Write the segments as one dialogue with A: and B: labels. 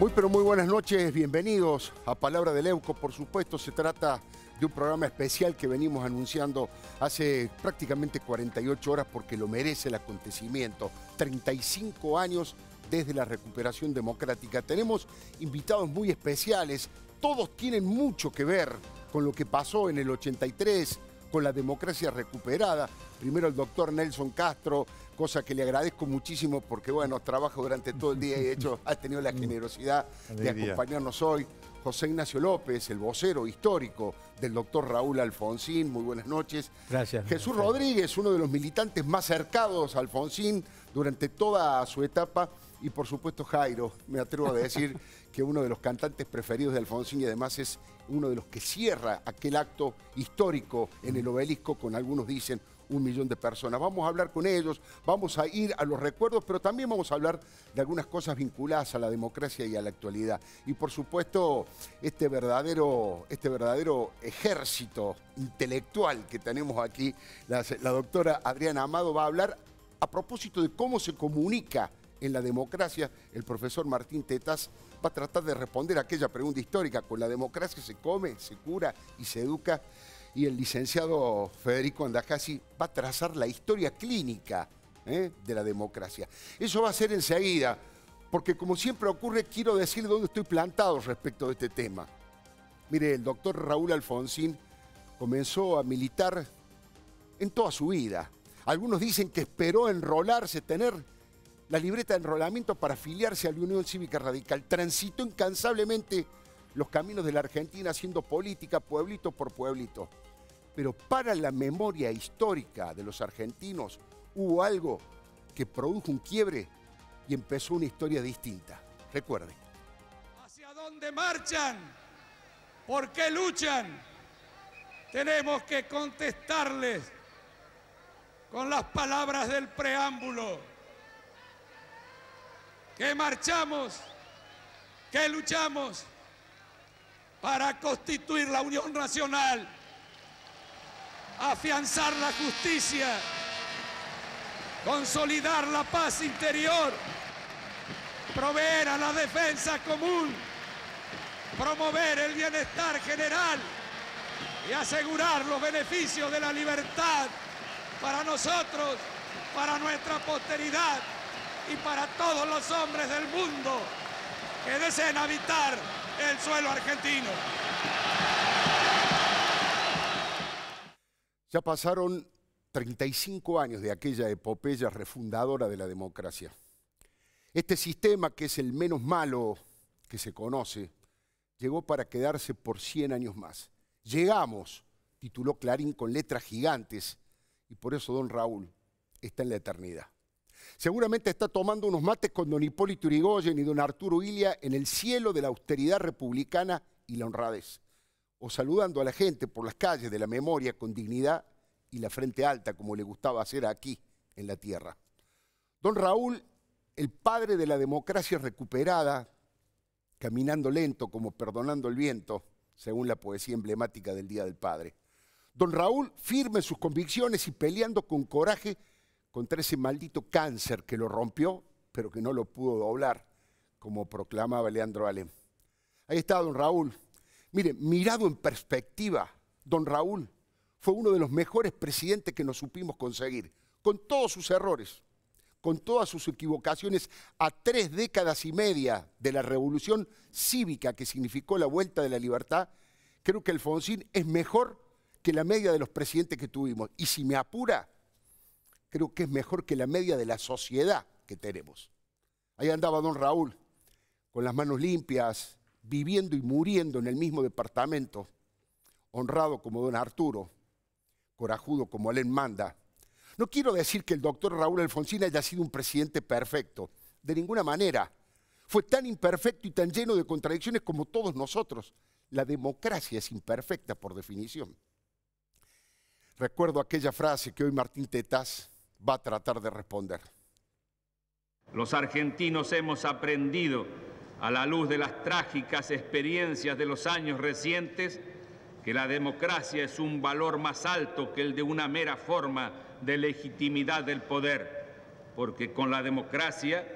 A: Muy pero muy buenas noches, bienvenidos a Palabra del Euco. Por supuesto, se trata de un programa especial que venimos anunciando hace prácticamente 48 horas porque lo merece el acontecimiento. 35 años desde la recuperación democrática. Tenemos invitados muy especiales, todos tienen mucho que ver con lo que pasó en el 83, con la democracia recuperada. Primero el doctor Nelson Castro, cosa que le agradezco muchísimo porque, bueno, trabajo durante todo el día y de hecho ha tenido la mm. generosidad de acompañarnos hoy. José Ignacio López, el vocero histórico del doctor Raúl Alfonsín. Muy buenas noches. Gracias. Jesús Rodríguez, uno de los militantes más cercados a Alfonsín durante toda su etapa. Y por supuesto Jairo, me atrevo a decir, que uno de los cantantes preferidos de Alfonsín y además es uno de los que cierra aquel acto histórico en el obelisco con algunos dicen un millón de personas. Vamos a hablar con ellos, vamos a ir a los recuerdos, pero también vamos a hablar de algunas cosas vinculadas a la democracia y a la actualidad. Y por supuesto, este verdadero, este verdadero ejército intelectual que tenemos aquí, la, la doctora Adriana Amado va a hablar a propósito de cómo se comunica en la democracia el profesor Martín Tetas va a tratar de responder aquella pregunta histórica, con la democracia se come, se cura y se educa, y el licenciado Federico Andajasi va a trazar la historia clínica ¿eh? de la democracia. Eso va a ser enseguida, porque como siempre ocurre, quiero decir dónde estoy plantado respecto de este tema. Mire, el doctor Raúl Alfonsín comenzó a militar en toda su vida. Algunos dicen que esperó enrolarse, tener la libreta de enrolamiento para afiliarse a la Unión Cívica Radical. Transitó incansablemente los caminos de la Argentina haciendo política pueblito por pueblito. Pero para la memoria histórica de los argentinos hubo algo que produjo un quiebre y empezó una historia distinta. Recuerden. ¿Hacia
B: dónde marchan? ¿Por qué luchan? Tenemos que contestarles con las palabras del preámbulo que marchamos, que luchamos para constituir la Unión Nacional,
C: afianzar la justicia, consolidar
D: la paz interior, proveer a la defensa común,
B: promover el bienestar general y asegurar los beneficios de la libertad para nosotros, para nuestra posteridad
D: y para todos los hombres del mundo que deseen habitar el suelo argentino.
A: Ya pasaron 35 años de aquella epopeya refundadora de la democracia. Este sistema, que es el menos malo que se conoce, llegó para quedarse por 100 años más. Llegamos, tituló Clarín con letras gigantes, y por eso don Raúl está en la eternidad. Seguramente está tomando unos mates con don Hipólito Urigoyen y don Arturo Ilia en el cielo de la austeridad republicana y la honradez. O saludando a la gente por las calles de la memoria con dignidad y la frente alta, como le gustaba hacer aquí, en la tierra. Don Raúl, el padre de la democracia recuperada, caminando lento como perdonando el viento, según la poesía emblemática del Día del Padre. Don Raúl firme en sus convicciones y peleando con coraje contra ese maldito cáncer que lo rompió, pero que no lo pudo doblar, como proclamaba Leandro Alem. Ahí está don Raúl. Mire, mirado en perspectiva, don Raúl fue uno de los mejores presidentes que nos supimos conseguir, con todos sus errores, con todas sus equivocaciones, a tres décadas y media de la revolución cívica que significó la vuelta de la libertad, creo que Alfonsín es mejor que la media de los presidentes que tuvimos. Y si me apura, creo que es mejor que la media de la sociedad que tenemos. Ahí andaba don Raúl, con las manos limpias, viviendo y muriendo en el mismo departamento, honrado como don Arturo, corajudo como Alén manda. No quiero decir que el doctor Raúl Alfonsín haya sido un presidente perfecto, de ninguna manera. Fue tan imperfecto y tan lleno de contradicciones como todos nosotros. La democracia es imperfecta por definición. Recuerdo aquella frase que hoy Martín Tetaz va a tratar de responder.
B: Los argentinos hemos aprendido, a la luz de las trágicas experiencias de los años recientes, que la democracia es un valor más alto que el de una mera forma de legitimidad del poder, porque con la democracia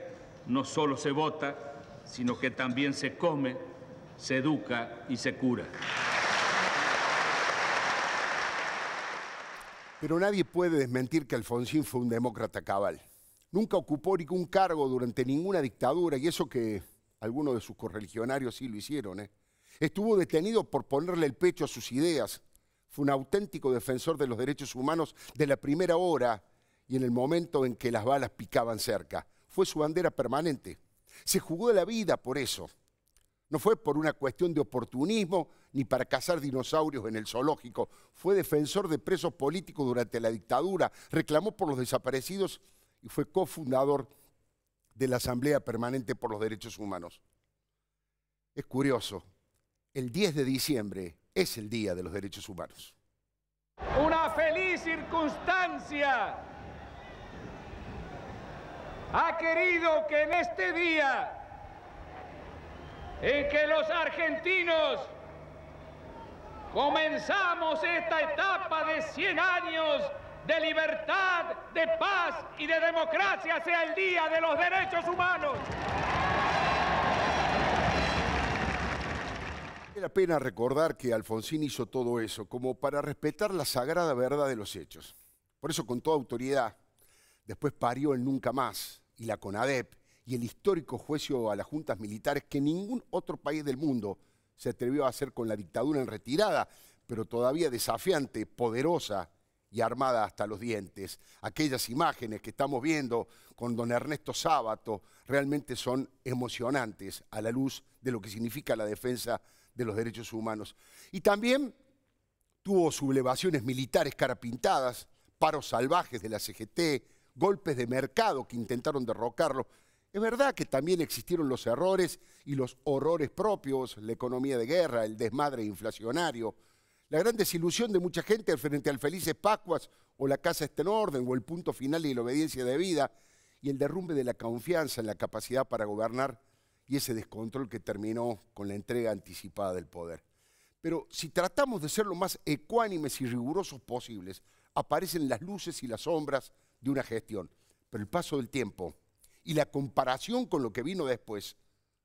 B: no solo se vota, sino que también se come, se educa y se cura.
A: Pero nadie puede desmentir que Alfonsín fue un demócrata cabal. Nunca ocupó ningún cargo durante ninguna dictadura, y eso que algunos de sus correligionarios sí lo hicieron. ¿eh? Estuvo detenido por ponerle el pecho a sus ideas. Fue un auténtico defensor de los derechos humanos de la primera hora y en el momento en que las balas picaban cerca. Fue su bandera permanente. Se jugó de la vida por eso. No fue por una cuestión de oportunismo ni para cazar dinosaurios en el zoológico. Fue defensor de presos políticos durante la dictadura, reclamó por los desaparecidos y fue cofundador de la Asamblea Permanente por los Derechos Humanos. Es curioso, el 10 de diciembre es el Día de los Derechos Humanos. Una feliz circunstancia
B: ha querido que en este día en que los argentinos comenzamos esta etapa de 100 años de libertad, de paz y de democracia sea el Día de los Derechos Humanos.
A: Vale la pena recordar que Alfonsín hizo todo eso como para respetar la sagrada verdad de los hechos. Por eso con toda autoridad, después parió el Nunca Más y la CONADEP y el histórico juicio a las juntas militares que ningún otro país del mundo se atrevió a hacer con la dictadura en retirada, pero todavía desafiante, poderosa y armada hasta los dientes. Aquellas imágenes que estamos viendo con don Ernesto Sábato realmente son emocionantes a la luz de lo que significa la defensa de los derechos humanos. Y también tuvo sublevaciones militares carapintadas, paros salvajes de la CGT, golpes de mercado que intentaron derrocarlo, es verdad que también existieron los errores y los horrores propios, la economía de guerra, el desmadre inflacionario, la gran desilusión de mucha gente frente al Felices Pascuas o la casa está en orden o el punto final de la obediencia de vida y el derrumbe de la confianza en la capacidad para gobernar y ese descontrol que terminó con la entrega anticipada del poder. Pero si tratamos de ser lo más ecuánimes y rigurosos posibles, aparecen las luces y las sombras de una gestión. Pero el paso del tiempo y la comparación con lo que vino después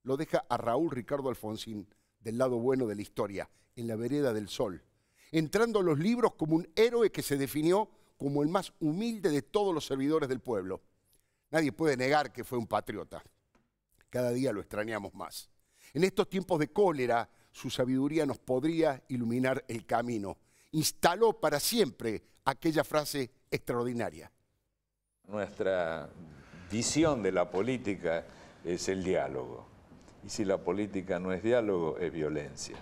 A: lo deja a Raúl Ricardo Alfonsín del lado bueno de la historia, en la vereda del sol, entrando a los libros como un héroe que se definió como el más humilde de todos los servidores del pueblo. Nadie puede negar que fue un patriota. Cada día lo extrañamos más. En estos tiempos de cólera, su sabiduría nos podría iluminar el camino. Instaló para siempre aquella frase extraordinaria. Nuestra
B: visión de la política es el diálogo. Y si la política no es diálogo,
A: es violencia.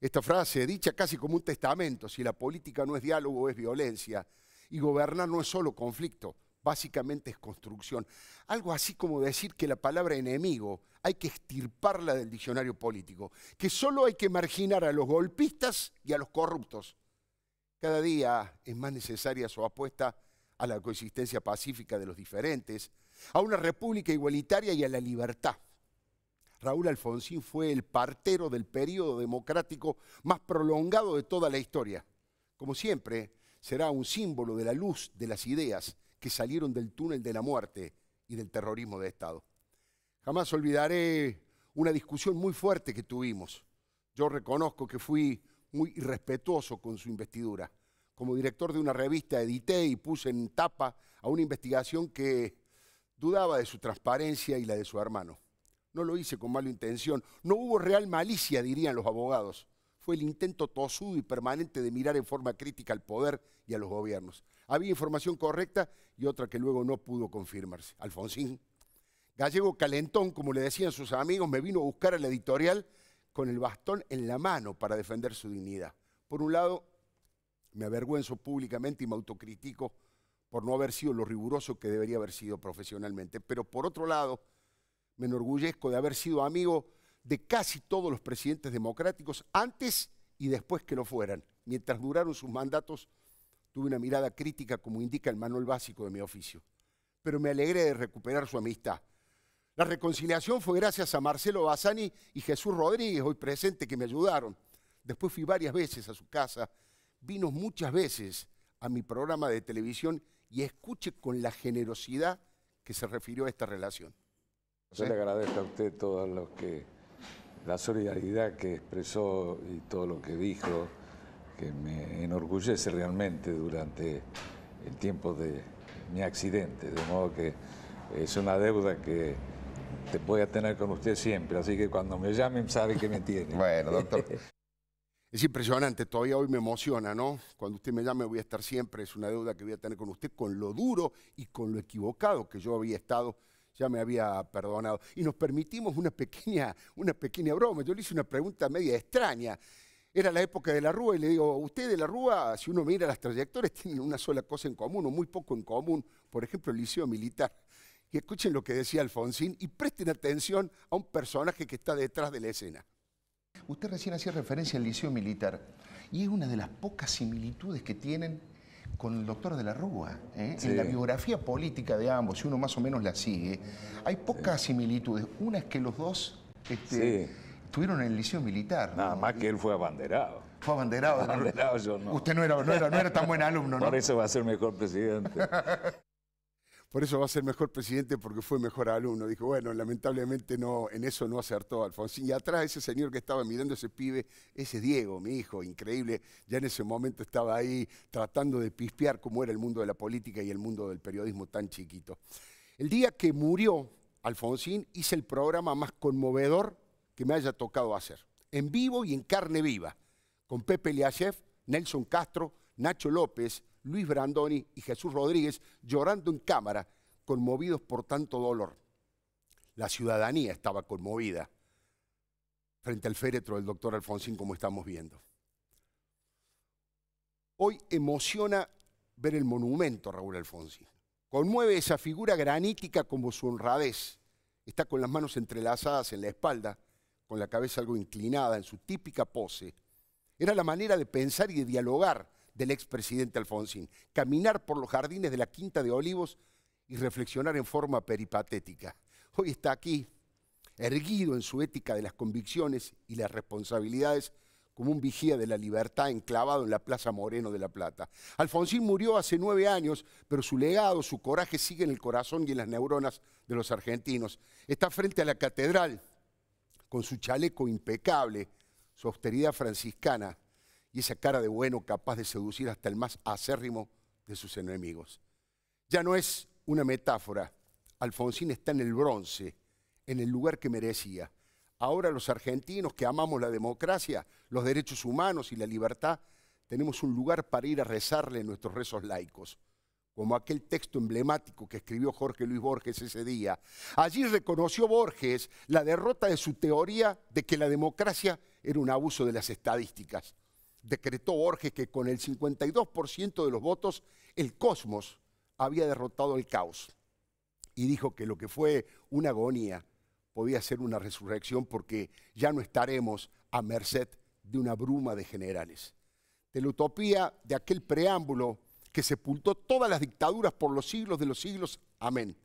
A: Esta frase, dicha casi como un testamento, si la política no es diálogo, es violencia. Y gobernar no es solo conflicto, básicamente es construcción. Algo así como decir que la palabra enemigo hay que extirparla del diccionario político, que solo hay que marginar a los golpistas y a los corruptos. Cada día es más necesaria su apuesta a la coexistencia pacífica de los diferentes, a una república igualitaria y a la libertad. Raúl Alfonsín fue el partero del periodo democrático más prolongado de toda la historia. Como siempre, será un símbolo de la luz de las ideas que salieron del túnel de la muerte y del terrorismo de Estado. Jamás olvidaré una discusión muy fuerte que tuvimos. Yo reconozco que fui muy irrespetuoso con su investidura como director de una revista, edité y puse en tapa a una investigación que dudaba de su transparencia y la de su hermano. No lo hice con mala intención. No hubo real malicia, dirían los abogados. Fue el intento tosudo y permanente de mirar en forma crítica al poder y a los gobiernos. Había información correcta y otra que luego no pudo confirmarse. Alfonsín, gallego calentón, como le decían sus amigos, me vino a buscar a la editorial con el bastón en la mano para defender su dignidad. Por un lado, me avergüenzo públicamente y me autocritico por no haber sido lo riguroso que debería haber sido profesionalmente. Pero por otro lado, me enorgullezco de haber sido amigo de casi todos los presidentes democráticos antes y después que lo fueran. Mientras duraron sus mandatos, tuve una mirada crítica, como indica el manual básico de mi oficio. Pero me alegré de recuperar su amistad. La reconciliación fue gracias a Marcelo Bassani y Jesús Rodríguez, hoy presente, que me ayudaron. Después fui varias veces a su casa vino muchas veces a mi programa de televisión y escuche con la generosidad que se refirió a esta relación. Yo le
B: agradezco a usted todo lo que, la solidaridad que expresó y todo lo que dijo, que
C: me enorgullece realmente durante el tiempo de mi accidente, de
A: modo que es una deuda que te voy a tener con usted siempre, así que cuando me llamen sabe que me tiene. bueno, doctor. Es impresionante, todavía hoy me emociona, ¿no? Cuando usted me llame voy a estar siempre, es una deuda que voy a tener con usted, con lo duro y con lo equivocado que yo había estado, ya me había perdonado. Y nos permitimos una pequeña, una pequeña broma, yo le hice una pregunta media extraña. Era la época de la Rúa y le digo, usted de la Rúa, si uno mira las trayectorias, tienen una sola cosa en común o muy poco en común, por ejemplo, el liceo militar. Y escuchen lo que decía Alfonsín y presten atención a un personaje que está detrás de la escena. Usted recién hacía referencia al Liceo Militar y es una de las pocas similitudes que tienen con el doctor de la Rúa. ¿eh? En la biografía política de ambos, si uno más o menos la sigue, hay pocas similitudes. Una es que los dos este, estuvieron en el Liceo Militar. Nada más que él fue abanderado. Fue abanderado. abanderado yo no. Usted no era, tan buen alumno, ¿no? Por eso
C: va a ser mejor presidente.
A: por eso va a ser mejor presidente porque fue mejor alumno. Dijo, bueno, lamentablemente no, en eso no acertó Alfonsín. Y atrás ese señor que estaba mirando ese pibe, ese Diego, mi hijo, increíble, ya en ese momento estaba ahí tratando de pispear cómo era el mundo de la política y el mundo del periodismo tan chiquito. El día que murió Alfonsín hice el programa más conmovedor que me haya tocado hacer, en vivo y en carne viva, con Pepe Liachev, Nelson Castro, Nacho López, Luis Brandoni y Jesús Rodríguez llorando en cámara, conmovidos por tanto dolor. La ciudadanía estaba conmovida frente al féretro del doctor Alfonsín, como estamos viendo. Hoy emociona ver el monumento Raúl Alfonsín. Conmueve esa figura granítica como su honradez. Está con las manos entrelazadas en la espalda, con la cabeza algo inclinada en su típica pose. Era la manera de pensar y de dialogar del expresidente Alfonsín, caminar por los jardines de la Quinta de Olivos y reflexionar en forma peripatética. Hoy está aquí, erguido en su ética de las convicciones y las responsabilidades, como un vigía de la libertad enclavado en la Plaza Moreno de La Plata. Alfonsín murió hace nueve años, pero su legado, su coraje sigue en el corazón y en las neuronas de los argentinos. Está frente a la catedral, con su chaleco impecable, su austeridad franciscana, y esa cara de bueno capaz de seducir hasta el más acérrimo de sus enemigos. Ya no es una metáfora. Alfonsín está en el bronce, en el lugar que merecía. Ahora los argentinos que amamos la democracia, los derechos humanos y la libertad, tenemos un lugar para ir a rezarle nuestros rezos laicos, como aquel texto emblemático que escribió Jorge Luis Borges ese día. Allí reconoció Borges la derrota de su teoría de que la democracia era un abuso de las estadísticas decretó Borges que con el 52% de los votos el cosmos había derrotado el caos y dijo que lo que fue una agonía podía ser una resurrección porque ya no estaremos a merced de una bruma de generales. De la utopía de aquel preámbulo que sepultó todas las dictaduras por los siglos de los siglos. Amén.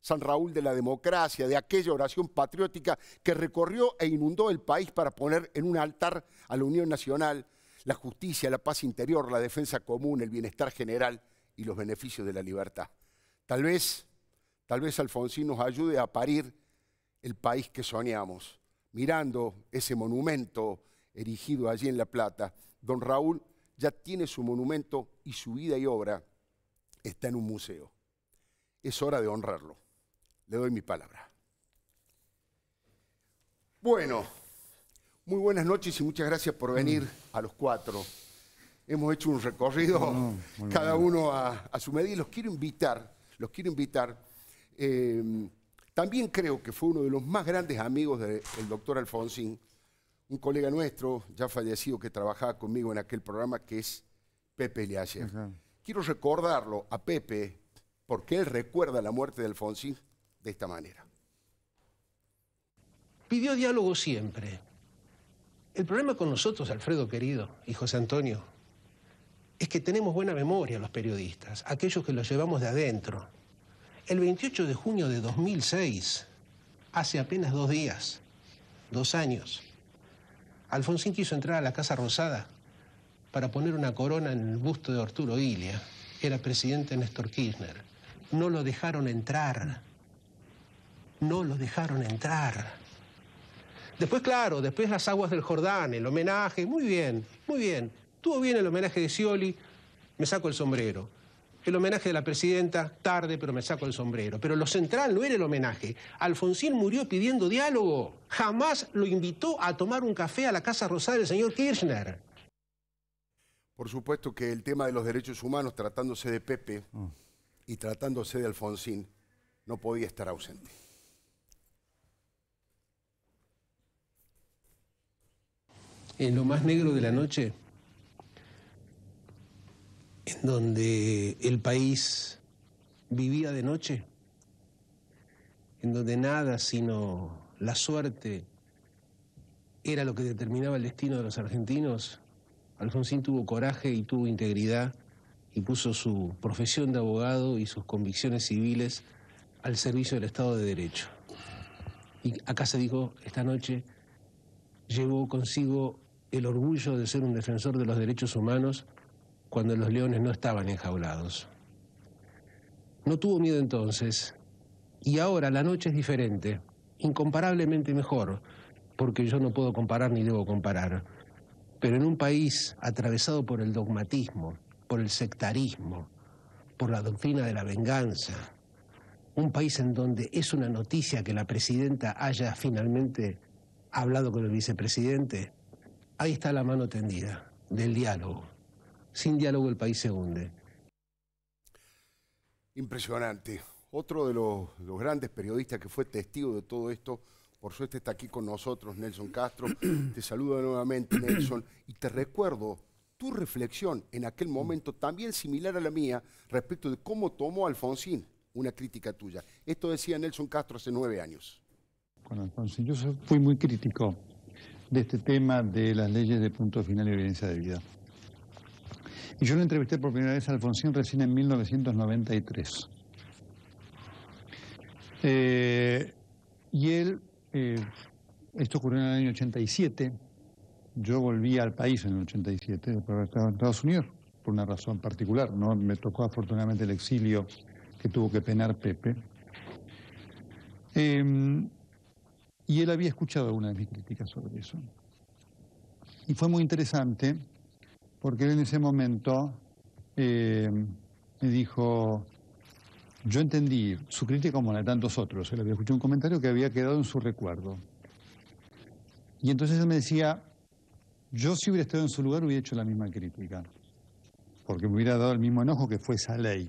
A: San Raúl de la democracia, de aquella oración patriótica que recorrió e inundó el país para poner en un altar a la Unión Nacional la justicia, la paz interior, la defensa común, el bienestar general y los beneficios de la libertad. Tal vez, tal vez Alfonsín nos ayude a parir el país que soñamos. Mirando ese monumento erigido allí en La Plata, don Raúl ya tiene su monumento y su vida y obra está en un museo. Es hora de honrarlo. Le doy mi palabra. Bueno. Muy buenas noches y muchas gracias por mm. venir a los cuatro. Hemos hecho un recorrido, cada uno a, su medida, y los quiero invitar, los quiero invitar. Em, también creo que fue uno de los más grandes amigos del doctor Alfonsín, un colega nuestro, ya fallecido, que trabajaba conmigo en aquel programa, que es Pepe Leayer. Quiero recordarlo a Pepe, porque él recuerda la muerte de Alfonsín de esta manera. Pidió diálogo
E: siempre. El problema con nosotros, Alfredo querido y José Antonio, es que tenemos buena memoria los periodistas, aquellos que los llevamos de adentro. El 28 de junio de 2006, hace apenas dos días, dos años, Alfonsín quiso entrar a la Casa Rosada para poner una corona en el busto de Arturo Ilia, era presidente Néstor Kirchner. No lo dejaron entrar. No lo dejaron entrar. Después, claro, después las aguas del Jordán, el homenaje, muy bien, muy bien. Tuvo bien el homenaje de Scioli, me saco el sombrero. El homenaje de la presidenta, tarde, pero me saco el sombrero. Pero lo central no era el homenaje. Alfonsín murió pidiendo diálogo. Jamás lo invitó a tomar un café a la Casa Rosada del señor Kirchner.
A: Por supuesto que el tema de los derechos humanos, tratándose de Pepe mm. y tratándose de Alfonsín, no podía estar ausente.
E: en lo más negro de la noche, en donde el país vivía de noche, en donde nada sino la suerte era lo que determinaba el destino de los argentinos, Alfonsín tuvo coraje y tuvo integridad y puso su profesión de abogado y sus convicciones civiles al servicio del Estado de Derecho. Y acá se dijo, esta noche llevó consigo el orgullo de ser un defensor de los derechos humanos cuando los leones no estaban enjaulados. No tuvo miedo entonces, y ahora la noche es diferente, incomparablemente mejor, porque yo no puedo comparar ni debo comparar. Pero en un país atravesado por el dogmatismo, por el sectarismo, por la doctrina de la venganza, un país en donde es una noticia que la presidenta haya finalmente hablado con el vicepresidente, Ahí está la mano tendida del diálogo. Sin diálogo el país se hunde.
A: Impresionante. Otro de los, grandes periodistas que fue testigo de todo esto, por suerte está aquí con nosotros, Nelson Castro. te saludo nuevamente, Nelson. Y te recuerdo tu reflexión en aquel momento, también similar a la mía, respecto de cómo tomó Alfonsín una crítica tuya. Esto decía Nelson Castro hace nueve años.
C: Con Alfonsín yo fui muy crítico de este tema de las leyes de punto final y violencia de vida. Y yo lo entrevisté por primera vez a Alfonsín recién en 1993. Eh, y él, eh, esto ocurrió en el año 87, yo volví al país en el 87, después de en Estados Unidos, por una razón particular, no me tocó afortunadamente el exilio que tuvo que penar Pepe. Eh, y él había escuchado una de mis críticas sobre eso. Y fue muy interesante porque él en ese momento eh, me dijo, yo entendí su crítica como la de tantos otros, él había escuchado un comentario que había quedado en su recuerdo. Y entonces él me decía, yo si hubiera estado en su lugar hubiera hecho la misma crítica, porque me hubiera dado el mismo enojo que fue esa ley.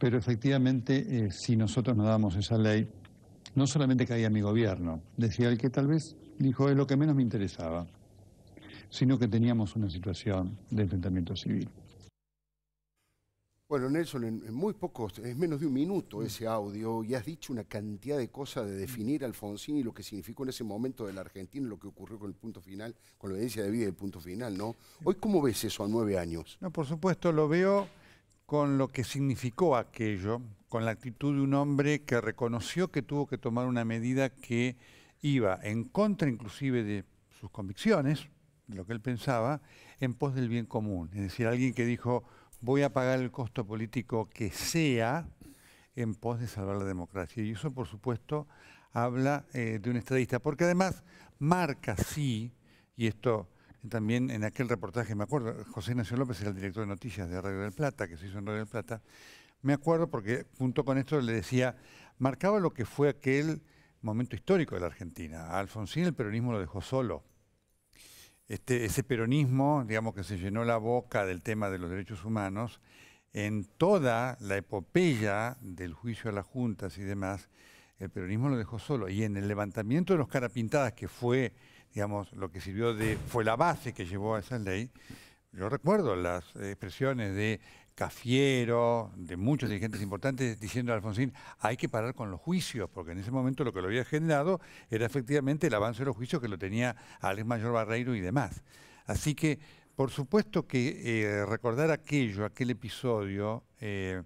C: Pero efectivamente, eh, si nosotros nos damos esa ley, no solamente caía mi gobierno, decía el que tal vez dijo es lo que menos me interesaba, sino que teníamos una situación de enfrentamiento civil.
A: Bueno, Nelson, en, muy pocos, es menos de un minuto ese audio y has dicho una cantidad de cosas de definir a Alfonsín y lo que significó en ese momento de la Argentina, lo que ocurrió con el punto final, con la evidencia de vida del punto final, ¿no? Hoy, ¿cómo ves eso a nueve años?
C: No, por supuesto, lo veo con lo que significó aquello, con la actitud de un hombre que reconoció que tuvo que tomar una medida que iba en contra inclusive de sus convicciones, de lo que él pensaba, en pos del bien común. Es decir, alguien que dijo, voy a pagar el costo político que sea en pos de salvar la democracia. Y eso, por supuesto, habla eh, de un estadista, porque además marca, sí, y esto también en aquel reportaje, me acuerdo, José Nación López era el director de noticias de Radio del Plata, que se hizo en Radio del Plata, me acuerdo porque junto con esto le decía, marcaba lo que fue aquel momento histórico de la Argentina. A Alfonsín el peronismo lo dejó solo. Este, ese peronismo, digamos que se llenó la boca del tema de los derechos humanos, en toda la epopeya del juicio a las juntas y demás, el peronismo lo dejó solo. Y en el levantamiento de los carapintadas, que fue, digamos, lo que sirvió de, fue la base que llevó a esa ley, yo recuerdo las expresiones de Cafiero, de muchos dirigentes importantes, diciendo a Alfonsín, hay que parar con los juicios, porque en ese momento lo que lo había generado era efectivamente el avance de los juicios que lo tenía Alex Mayor Barreiro y demás. Así que, por supuesto que eh, recordar aquello, aquel episodio, eh,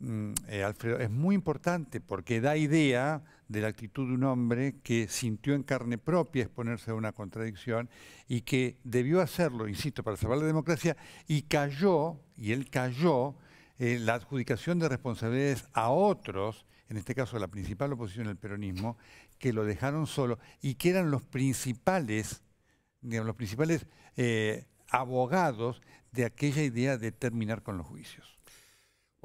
C: Mm, eh, Alfredo, es muy importante porque da idea de la actitud de un hombre que sintió en carne propia exponerse a una contradicción y que debió hacerlo, insisto, para salvar la democracia, y cayó, y él cayó, eh, la adjudicación de responsabilidades a otros, en este caso la principal oposición, el peronismo, que lo dejaron solo y que eran los principales, digamos, los principales eh, abogados de aquella idea de terminar con los juicios.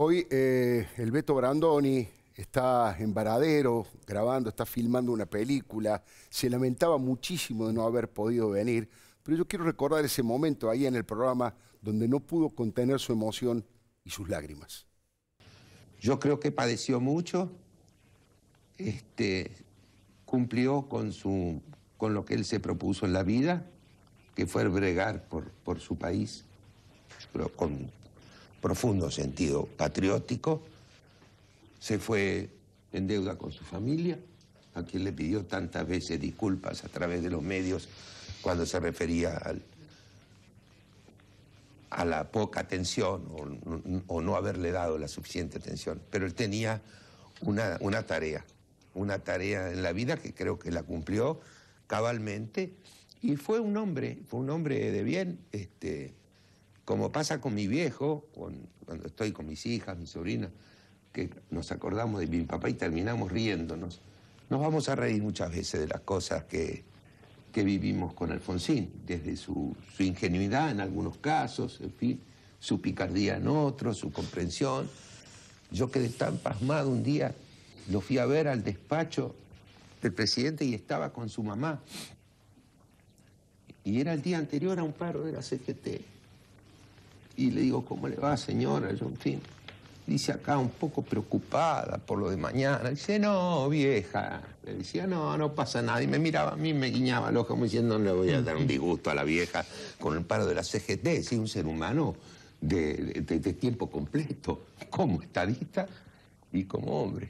A: Hoy eh, el Beto Brandoni está en Varadero grabando, está filmando una película. Se lamentaba muchísimo de no haber podido venir, pero yo quiero recordar ese momento ahí en el programa donde no pudo contener su emoción y sus lágrimas. Yo creo que padeció mucho, este, cumplió con,
B: su, con lo que él se propuso en la vida, que fue bregar por, por su país, pero con profundo sentido patriótico, se fue en deuda con su familia, a quien le pidió tantas veces disculpas a través de los medios cuando se refería a la poca atención o, no haberle dado la suficiente atención. Pero él tenía una, una tarea, una tarea en la vida que creo que la cumplió cabalmente y fue un hombre, fue un hombre de bien. Este, como pasa con mi viejo, cuando estoy con mis hijas, mi sobrina, que nos acordamos de mi papá y terminamos riéndonos. Nos vamos a reír muchas veces de las cosas que, que vivimos con Alfonsín, desde su, ingenuidad en algunos casos, en fin, su picardía en otros, su comprensión. Yo quedé tan pasmado un día, lo fui a ver al despacho del presidente y estaba con su mamá. Y era el día anterior a un paro de la CGT y le digo, ¿cómo le va, señora? Yo, en fin. Dice acá, un poco preocupada por lo de mañana. Dice, no, vieja. Le decía, no, no pasa nada. Y me miraba a mí, me guiñaba el ojo, me diciendo, no le voy a dar un disgusto a la vieja con el paro de la CGT. Sí,
A: un ser humano de, tiempo completo, como estadista y como hombre.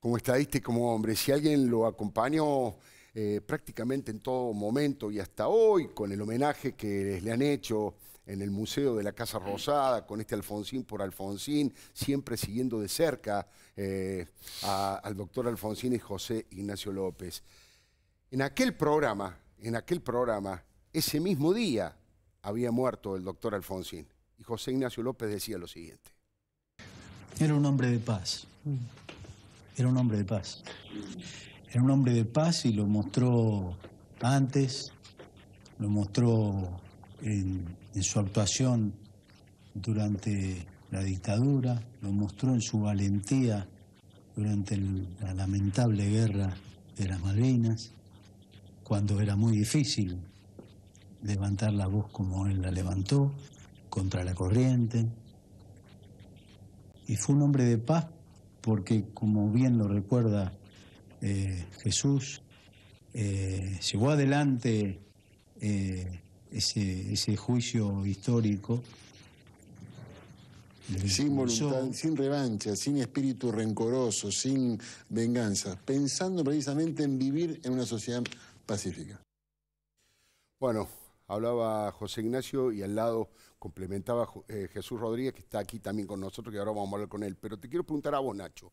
A: Como estadista y como hombre, si alguien lo acompañó eh, prácticamente en todo momento y hasta hoy, con el homenaje que les, le han hecho en el Museo de la Casa Rosada, con este Alfonsín por Alfonsín, siempre siguiendo de cerca eh, al doctor Alfonsín y José Ignacio López. En aquel programa, en aquel programa, ese mismo día había muerto el doctor Alfonsín y José Ignacio López decía lo siguiente.
F: Era un hombre de paz, era un hombre de paz, era un hombre de paz y lo mostró antes, lo mostró en, su actuación durante la dictadura, lo mostró en su valentía durante la lamentable guerra de las Malvinas, cuando era muy difícil levantar la voz como él la levantó, contra la corriente. Y fue un hombre de paz porque, como bien lo recuerda eh, Jesús, eh, adelante eh, ese, juicio histórico. Sin voluntad,
G: sin revancha, sin espíritu rencoroso, sin venganza, pensando precisamente en vivir en una sociedad pacífica.
A: Bueno, hablaba José Ignacio y al lado complementaba eh, Jesús Rodríguez, que está aquí también con nosotros, que ahora vamos a hablar con él. Pero te quiero preguntar a vos, Nacho.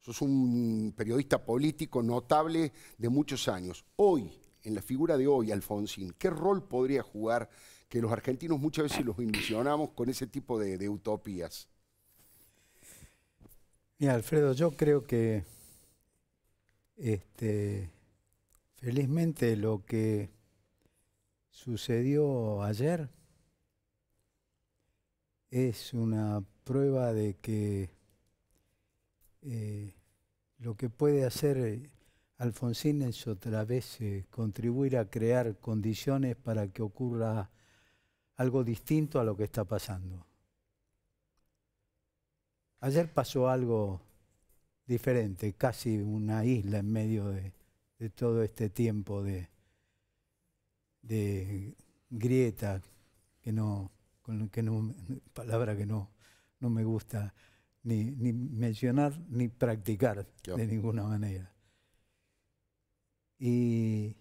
A: Sos un periodista político notable de muchos años. Hoy, en la figura de hoy, Alfonsín, ¿qué rol podría jugar que los argentinos muchas veces los ilusionamos con ese tipo de, utopías?
F: Mira, Alfredo, yo creo que este, felizmente lo que sucedió ayer es una prueba de que eh, lo que puede hacer Alfonsín es otra vez eh, contribuir a crear condiciones para que ocurra algo distinto a lo que está pasando. Ayer pasó algo diferente, casi una isla en medio de, todo este tiempo de, de grieta, que no, palabra que no, no me gusta ni, mencionar ni practicar de ninguna manera. Y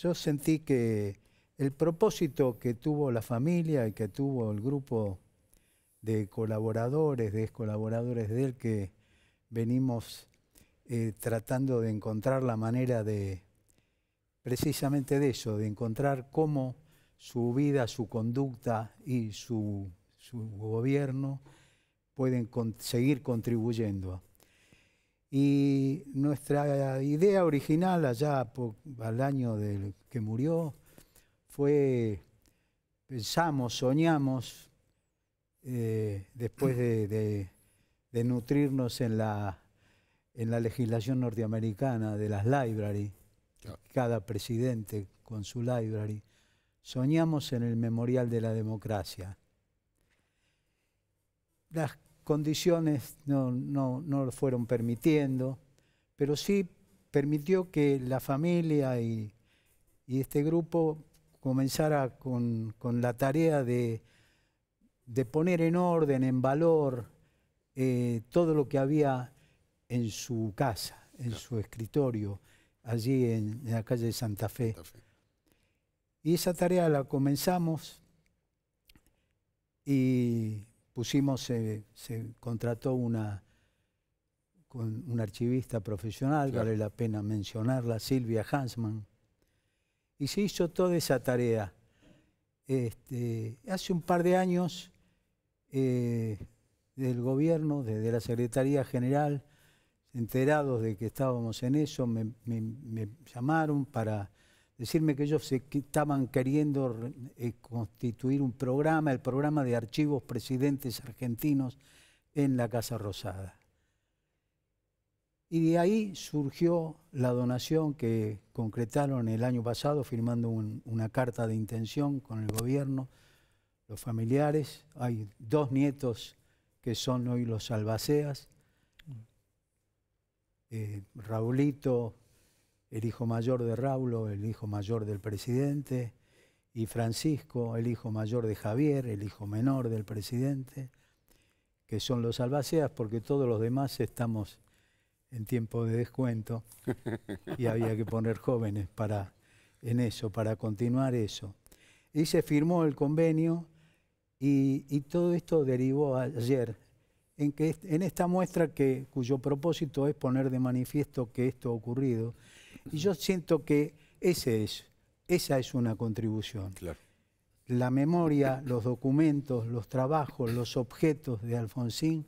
F: yo sentí que el propósito que tuvo la familia y que tuvo el grupo de colaboradores, de colaboradores de él, que venimos eh, tratando de encontrar la manera de, precisamente de eso, de encontrar cómo su vida, su conducta y su, gobierno pueden seguir contribuyendo y nuestra idea original allá al año del que murió fue, pensamos, soñamos, eh, después de, nutrirnos en la, en la legislación norteamericana de las library, cada presidente con su library, soñamos en el memorial de la democracia. Las condiciones no, lo fueron permitiendo, pero sí permitió que la familia y, este grupo comenzara con, la tarea de, poner en orden, en valor, eh, todo lo que había en su casa, en su escritorio, allí en, la calle de Santa Fe. Y esa tarea la comenzamos y pusimos, se contrató una, con un archivista profesional, vale la pena mencionarla, Silvia Hansman, y se hizo toda esa tarea. Este, hace un par de años, eh, del gobierno, desde la Secretaría General, enterados de que estábamos en eso, me llamaron para decirme que ellos se, estaban queriendo eh, constituir un programa, el programa de archivos presidentes argentinos en la Casa Rosada. Y de ahí surgió la donación que concretaron el año pasado firmando una carta de intención con el gobierno, los familiares, hay dos nietos que son hoy los albaceas, mm. eh, Raulito, el hijo mayor de Raulo, el hijo mayor del presidente, y Francisco, el hijo mayor de Javier, el hijo menor del presidente, que son los albaceas, porque todos los demás estamos en tiempo de descuento y había que poner jóvenes para, en eso, para continuar eso. Y se firmó el convenio y, todo esto derivó ayer en, que, en esta muestra que, cuyo propósito es poner de manifiesto que esto ha ocurrido, y yo siento que ese es, esa es una contribución. La memoria, los documentos, los trabajos, los objetos de Alfonsín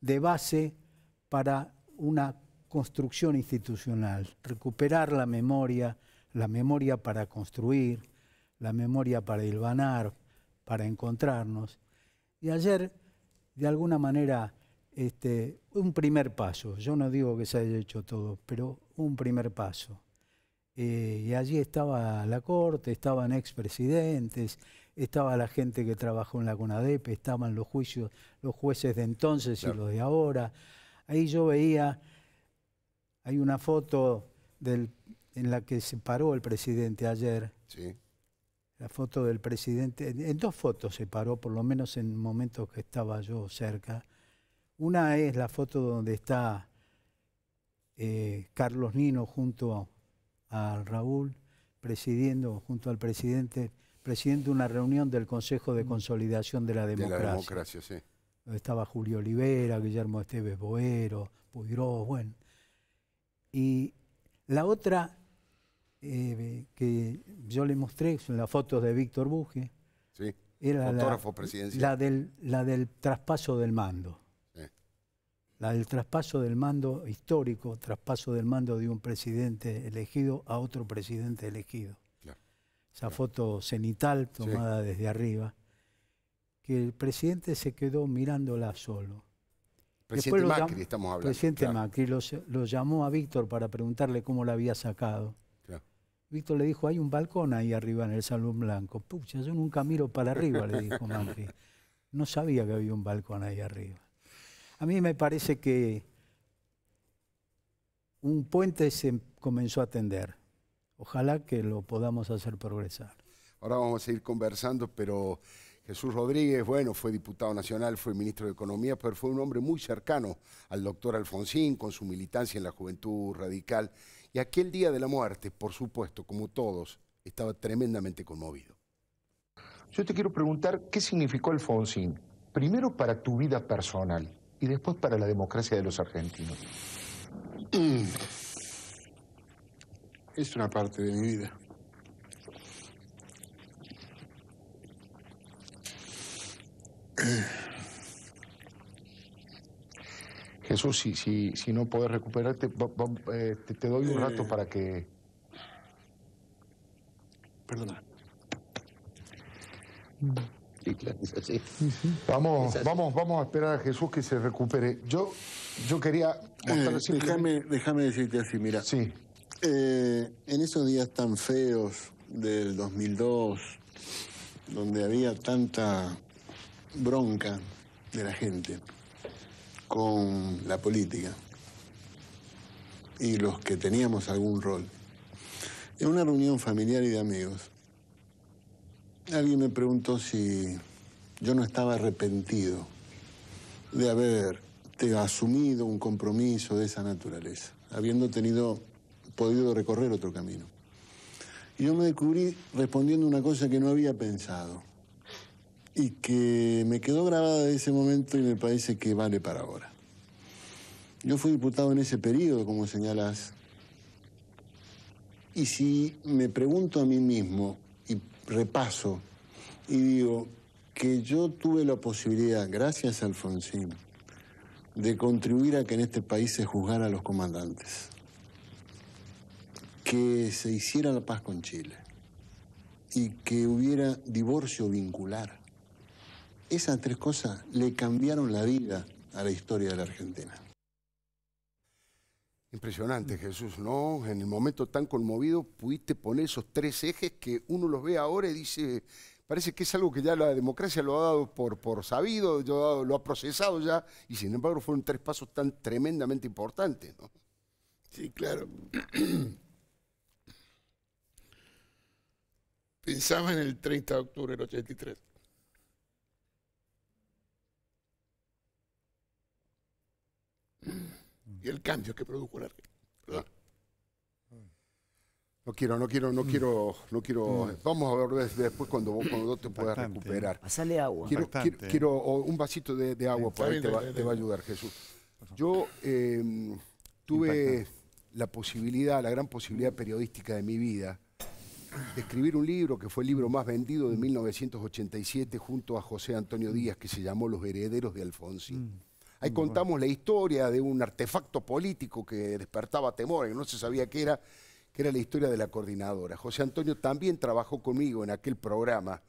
F: de base para una construcción institucional, recuperar la memoria, la memoria para construir, la memoria para hilvanar, para encontrarnos. Y ayer, de alguna manera, este, un primer paso, yo no digo que se haya hecho todo, pero un primer paso. Eh, y allí estaba la corte, estaban expresidentes, estaba la gente que trabajó en la CONADEP, estaban los juicios, los jueces de entonces y los de ahora. Ahí yo veía, hay una foto en la que se paró el presidente ayer. Sí. La foto del presidente, en dos fotos se paró, por lo menos en momentos que estaba yo cerca. Una es la foto donde está eh, Carlos Nino junto a, Raúl, presidiendo junto al presidente, presidente una reunión del Consejo de mm. Consolidación de la Democracia. democracia, sí. Donde estaba Julio Olivera, Guillermo Esteves Boero, Puigro, bueno. Y la otra eh, que yo le mostré, son las fotos de Víctor Buje. Sí, era presidencial. la del traspaso del mando la del traspaso del mando histórico, traspaso del mando de un presidente elegido a otro presidente elegido. Esa foto cenital tomada desde arriba, que el presidente se quedó mirándola solo. Presidente Macri, estamos hablando. Presidente Macri lo, llamó a Víctor para preguntarle cómo la había sacado. Víctor le dijo, hay un balcón ahí arriba en el Salón Blanco. Pucha, yo nunca miro para arriba, le dijo Macri. No sabía que había un balcón ahí arriba. A mí me parece que un puente se comenzó a tender. Ojalá que lo podamos hacer progresar.
A: Ahora vamos a seguir conversando, pero Jesús Rodríguez, bueno, fue diputado nacional, fue ministro de Economía, pero fue un hombre muy cercano al doctor Alfonsín con su militancia en la juventud radical. Y aquel día de la muerte, por supuesto, como todos, estaba tremendamente conmovido. Yo te quiero preguntar, ¿qué significó Alfonsín? Primero para tu vida personal, y después para la democracia de los argentinos? Mm. Es una
G: parte de mi vida.
A: Jesús, si, si, si no puedes recuperarte, eh, te, te doy un eh. rato para que... Perdona. Vamos, vamos, vamos a esperar a Jesús que se recupere. Yo, yo quería... Eh,
G: déjame, decirte así, mira. Sí. Eh, en esos días tan feos del 2002, donde había tanta bronca de la gente con la política y los que teníamos algún rol. En una reunión familiar y de amigos, alguien me preguntó si yo no estaba arrepentido de haberte asumido un compromiso de esa naturaleza, habiendo tenido, podido recorrer otro camino. Y yo me descubrí respondiendo una cosa que no había pensado y que me quedó grabada de ese momento y me parece que vale para ahora. Yo fui diputado en ese periodo, como señalas, y si me pregunto a mí mismo y repaso y digo, que yo tuve la posibilidad, gracias a Alfonsín, de contribuir a que en este país se juzgara a los comandantes, que se hiciera la paz con Chile y que hubiera divorcio vincular. Esas tres cosas le cambiaron la vida a la historia de la Argentina.
A: Impresionante, Jesús, ¿no? En el momento tan conmovido pudiste poner esos tres ejes que uno los ve ahora y dice, Parece que es algo que ya la democracia lo ha dado por, por sabido, lo ha procesado ya, y sin embargo fueron tres pasos tan tremendamente importantes. Sí, claro.
G: Pensaba en el 30 de octubre del 83. Y el cambio que produjo la
A: no quiero, no quiero, no mm. quiero, no quiero. Mm. Vamos a ver después cuando vos, te puedas ¿eh? recuperar. Pasale agua. Quiero, ¿eh? un vasito de, agua para que te, va, a ayudar, Jesús. Yo em,
H: tuve
A: la posibilidad, la gran posibilidad periodística de mi vida de escribir un libro que fue el libro más vendido de 1987 junto a José Antonio mm. Díaz que se llamó Los herederos de Alfonsín. Ahí contamos la historia de un artefacto político que despertaba temor, que no se sabía qué era, que era la historia de la coordinadora. José Antonio también trabajó conmigo en aquel programa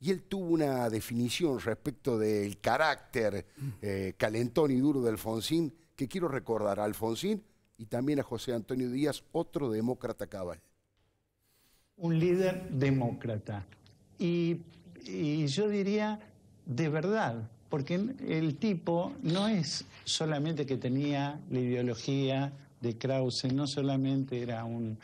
A: y él tuvo una definición respecto del carácter mm. eh, calentón y duro de Alfonsín que quiero recordar a Alfonsín y también a José Antonio Díaz, otro demócrata cabal.
I: Un líder demócrata. Y, y yo diría de verdad, porque el tipo no es solamente que tenía la ideología de Krause no solamente era un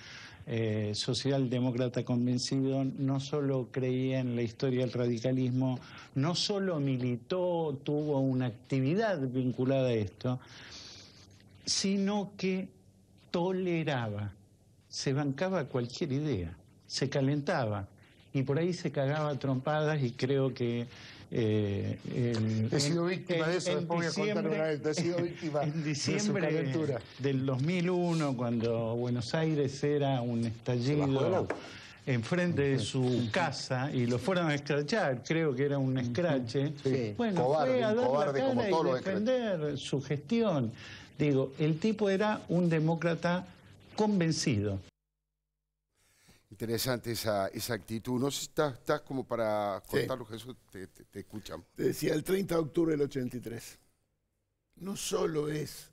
I: eh, socialdemócrata convencido, no solo creía en la historia del radicalismo, no solo militó, tuvo una actividad vinculada a esto, sino que toleraba, se bancaba cualquier idea, se calentaba y por ahí se cagaba trompadas y creo que eh, he sido víctima en, de eso, sido víctima en diciembre de del 2001, cuando Buenos Aires era un estallido enfrente de su casa y lo fueron a escrachar, creo que era un escrache. Bueno, cobarde, fue a cobarde como y defender su gestión. Digo, el tipo era un demócrata convencido.
A: Interesante esa, esa actitud. ¿No sé si estás como para contarlo, Jesús? Te, te escuchamos. Te decía, el 30
G: de octubre del 83 no solo es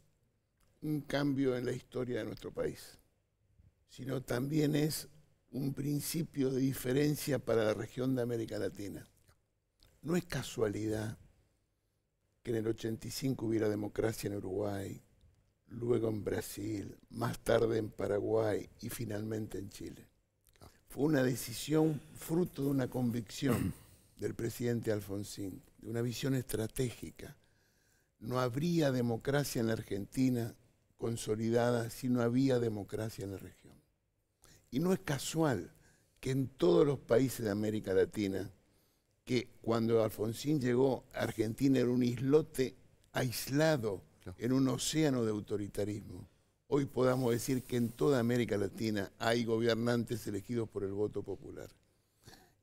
G: un cambio en la historia de nuestro país, sino también es un principio de diferencia para la región de América Latina. No es casualidad que en el 85 hubiera democracia en Uruguay, luego en Brasil, más tarde en Paraguay y finalmente en Chile fue una decisión fruto de una convicción del presidente Alfonsín, de una visión estratégica. No habría democracia en la Argentina consolidada si no había democracia en la región. Y no es casual que en todos los países de América Latina, que cuando Alfonsín llegó, Argentina era un islote aislado en un océano de autoritarismo hoy podamos decir que en toda América Latina hay gobernantes elegidos por el voto popular.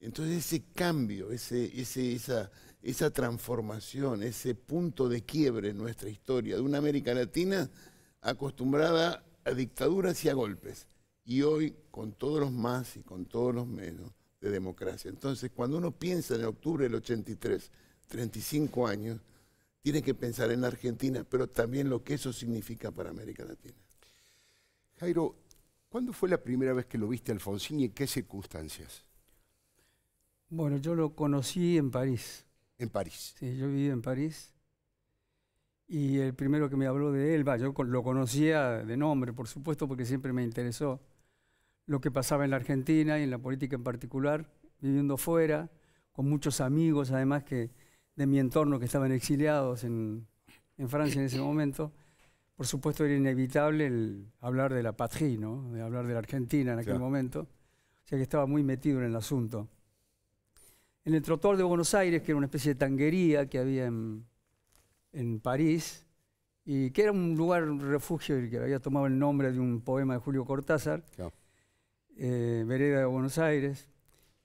G: Entonces ese cambio, ese, esa, esa transformación, ese punto de quiebre en nuestra historia de una América Latina acostumbrada a dictaduras y a golpes, y hoy con todos los más y con todos los menos de democracia. Entonces cuando uno piensa en octubre del 83, 35 años, tiene que pensar en la Argentina, pero también lo que eso
A: significa para América Latina. Jairo, ¿cuándo fue la primera vez que lo viste a Alfonsín y en qué circunstancias?
D: Bueno, yo lo conocí en París. En París. Sí, yo viví en París. Y el primero que me habló de él, yo lo conocía de nombre, por supuesto, porque siempre me interesó lo que pasaba en la Argentina y en la política en particular, viviendo fuera, con muchos amigos, además que de mi entorno que estaban exiliados en, en Francia en ese momento por supuesto era inevitable el hablar de la patria, ¿no? de hablar de la Argentina en aquel momento, o sea que estaba muy metido en el asunto. En el Trotor de Buenos Aires, que era una especie de tanguería que había en, París, y que era un lugar, un refugio, que había tomado el nombre de un poema de Julio Cortázar, eh, Vereda de Buenos Aires.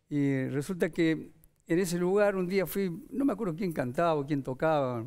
D: Y resulta que en ese lugar un día fui, no me acuerdo quién cantaba o quién tocaba,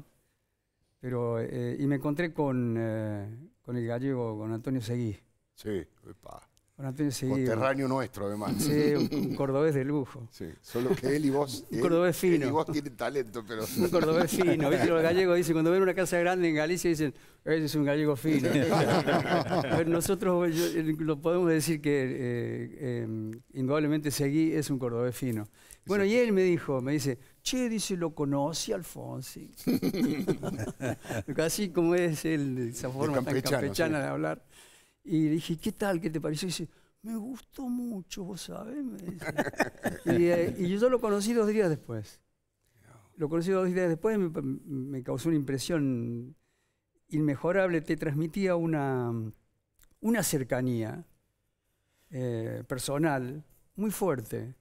D: pero, eh, y me encontré con, eh, con el gallego, con Antonio Seguí.
A: Sí, epa. Con Antonio Seguí. Conterráneo nuestro, además. Sí, un, cordobés de lujo. Sí, solo que él y vos... un cordobés fino. Él y vos tienen talento, pero... un cordobés fino. ¿Viste? Los gallegos
D: dicen, cuando ven una casa grande en Galicia, dicen, ese es un gallego fino. nosotros eh, lo podemos decir que em, indudablemente Seguí es un cordobés fino. Bueno, y él me dijo, me dice Che, dice, lo conoce Alfonsi. Así como es él, esa forma campechana de hablar. Y le dije, ¿qué tal? ¿Qué te pareció? Y dice, me gustó mucho, vos sabés. Eh, y, yo lo conocí dos días después. Lo conocí dos días después, me, me causó una impresión inmejorable, te transmitía una, una cercanía eh, personal muy fuerte.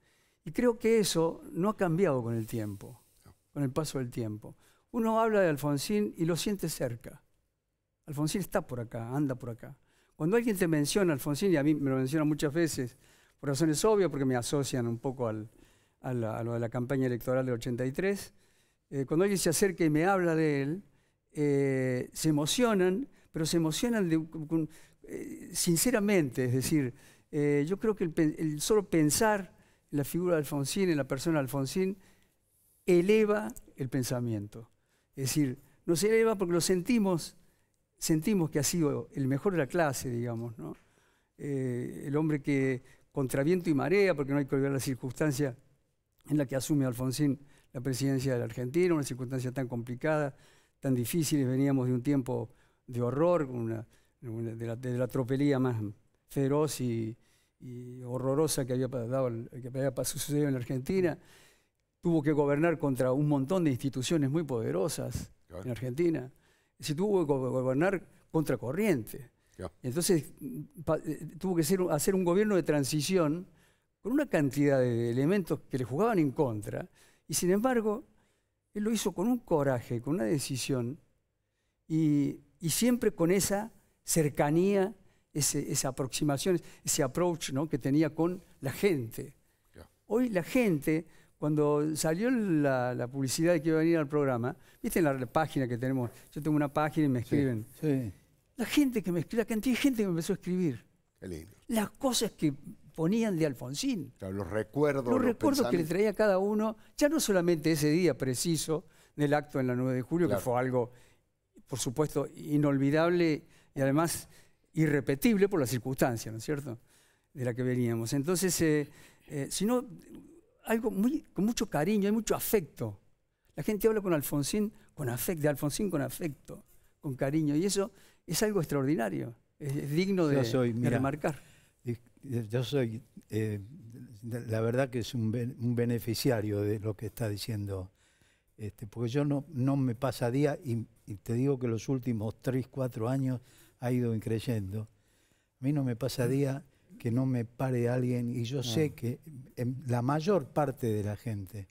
D: Y creo que eso no ha cambiado con el tiempo, con el paso del tiempo. Uno habla de Alfonsín y lo siente cerca. Alfonsín está por acá, anda por acá. Cuando alguien te menciona Alfonsín, y a mí me lo mencionan muchas veces, por razones obvias, porque me asocian un poco a, lo de la campaña electoral del 83, eh, cuando alguien se acerca y me habla de él, eh, se emocionan, pero se emocionan eh, sinceramente, es decir, yo creo que el solo pensar la figura de Alfonsín, en la persona de Alfonsín, eleva el pensamiento. Es decir, nos eleva porque lo sentimos, sentimos que ha sido el mejor de la clase, digamos, ¿no? Eh, el hombre que contra viento y marea, porque no hay que olvidar la circunstancia en la que asume Alfonsín la presidencia de la Argentina, una circunstancia tan complicada, tan difícil, veníamos de un tiempo de horror, de, la, tropelía más feroz y, y horrorosa que había, dado, que sucedido en Argentina. Tuvo que gobernar contra un montón de instituciones muy poderosas en Argentina. Se tuvo que gobernar contra corriente. Entonces eh, tuvo que hacer un gobierno de transición con una cantidad de elementos que le jugaban en contra. Y sin embargo, él lo hizo con un coraje, con una decisión y, y siempre con esa cercanía esa aproximación, ese approach ¿no? que tenía con la gente. Hoy la gente, cuando salió la, publicidad de que iba a venir al programa, viste la, página que tenemos, yo tengo una página y me escriben. La gente que me escribe, la cantidad de gente que me empezó a escribir. Qué lindo. Las cosas que ponían de Alfonsín.
A: los recuerdos. Los, recuerdos que le
D: traía cada uno, ya no solamente ese día preciso del acto en la 9 de julio, que fue algo, por supuesto, inolvidable y además irrepetible por la circunstancia, ¿no es cierto?, de la que veníamos. Entonces, eh, eh no, sino algo muy, con mucho cariño, hay mucho afecto. La gente habla con Alfonsín con afecto, de Alfonsín con afecto, con cariño, y eso es algo extraordinario, es, digno de, soy, mira, remarcar.
F: Eh, yo soy, eh, la verdad que es un, beneficiario de lo que está diciendo, este, porque yo no, no me pasa día, y, y te digo que los últimos 3, 4 años ha ido increyendo. A mí no me pasa mm. día que no me pare alguien y yo sé ah. que em, la mayor parte de la gente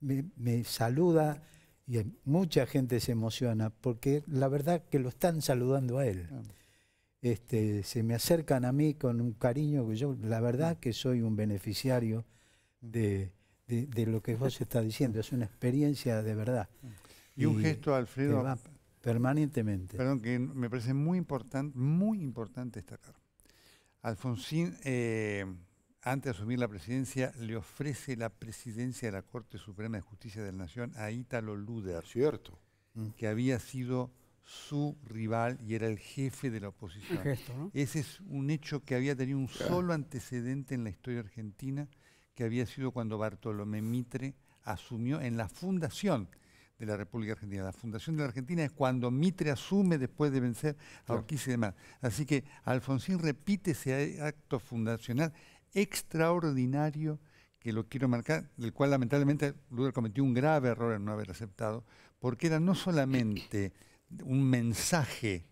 F: me, saluda y mucha gente se emociona porque la verdad que lo están saludando a él. Ah. Este, se me acercan a mí con un cariño que yo, la verdad mm. que soy un beneficiario mm. de, lo que vos estás diciendo, es una experiencia
C: de verdad. Y, y un gesto, Alfredo, Permanentemente. Perdón, que me parece muy importante, muy importante destacar. Alfonsín, eh, antes de asumir la presidencia, le ofrece la presidencia de la Corte Suprema de Justicia de la Nación a Ítalo Luder. Cierto. Mm. Que había sido su rival y era el jefe de la oposición. Ese es un hecho que había tenido un solo antecedente en la historia argentina, que había sido cuando Bartolomé Mitre asumió en la fundación de la República Argentina. La fundación de la Argentina es cuando Mitre asume después de vencer a Urquiza y demás. Así que Alfonsín repite ese acto fundacional extraordinario que lo quiero marcar, del cual lamentablemente Lugar cometió un grave error en no haber aceptado, porque era no solamente un mensaje,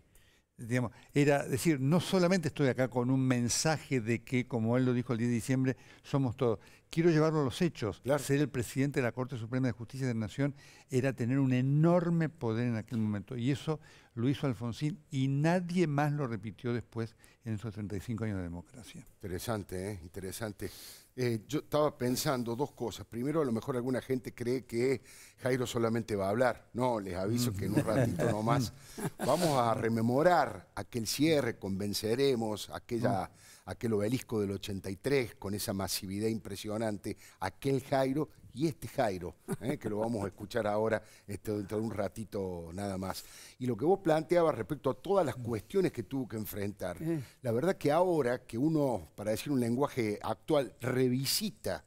C: digamos, era decir, no solamente estoy acá con un mensaje de que, como él lo dijo el 10 de diciembre, somos todos, quiero llevarlo a los hechos. Ser el presidente de la Corte Suprema de Justicia de la Nación era tener un enorme poder en aquel momento. Y eso lo hizo Alfonsín y
A: nadie más lo repitió después en esos 35 años de democracia. Interesante, ¿eh? interesante. Eh, yo estaba pensando dos cosas. Primero, a lo mejor alguna gente cree que Jairo solamente va a hablar. No, les aviso que en un ratito nomás vamos a rememorar aquel cierre, convenceremos, aquella aquel obelisco del 83 con esa masividad impresionante, aquel Jairo y este Jairo, ¿eh? que lo vamos a escuchar ahora este, dentro de un ratito nada más. Y lo que vos planteabas respecto a todas las cuestiones que tuvo que enfrentar, eh. la verdad que ahora que uno, para decir un lenguaje actual, revisita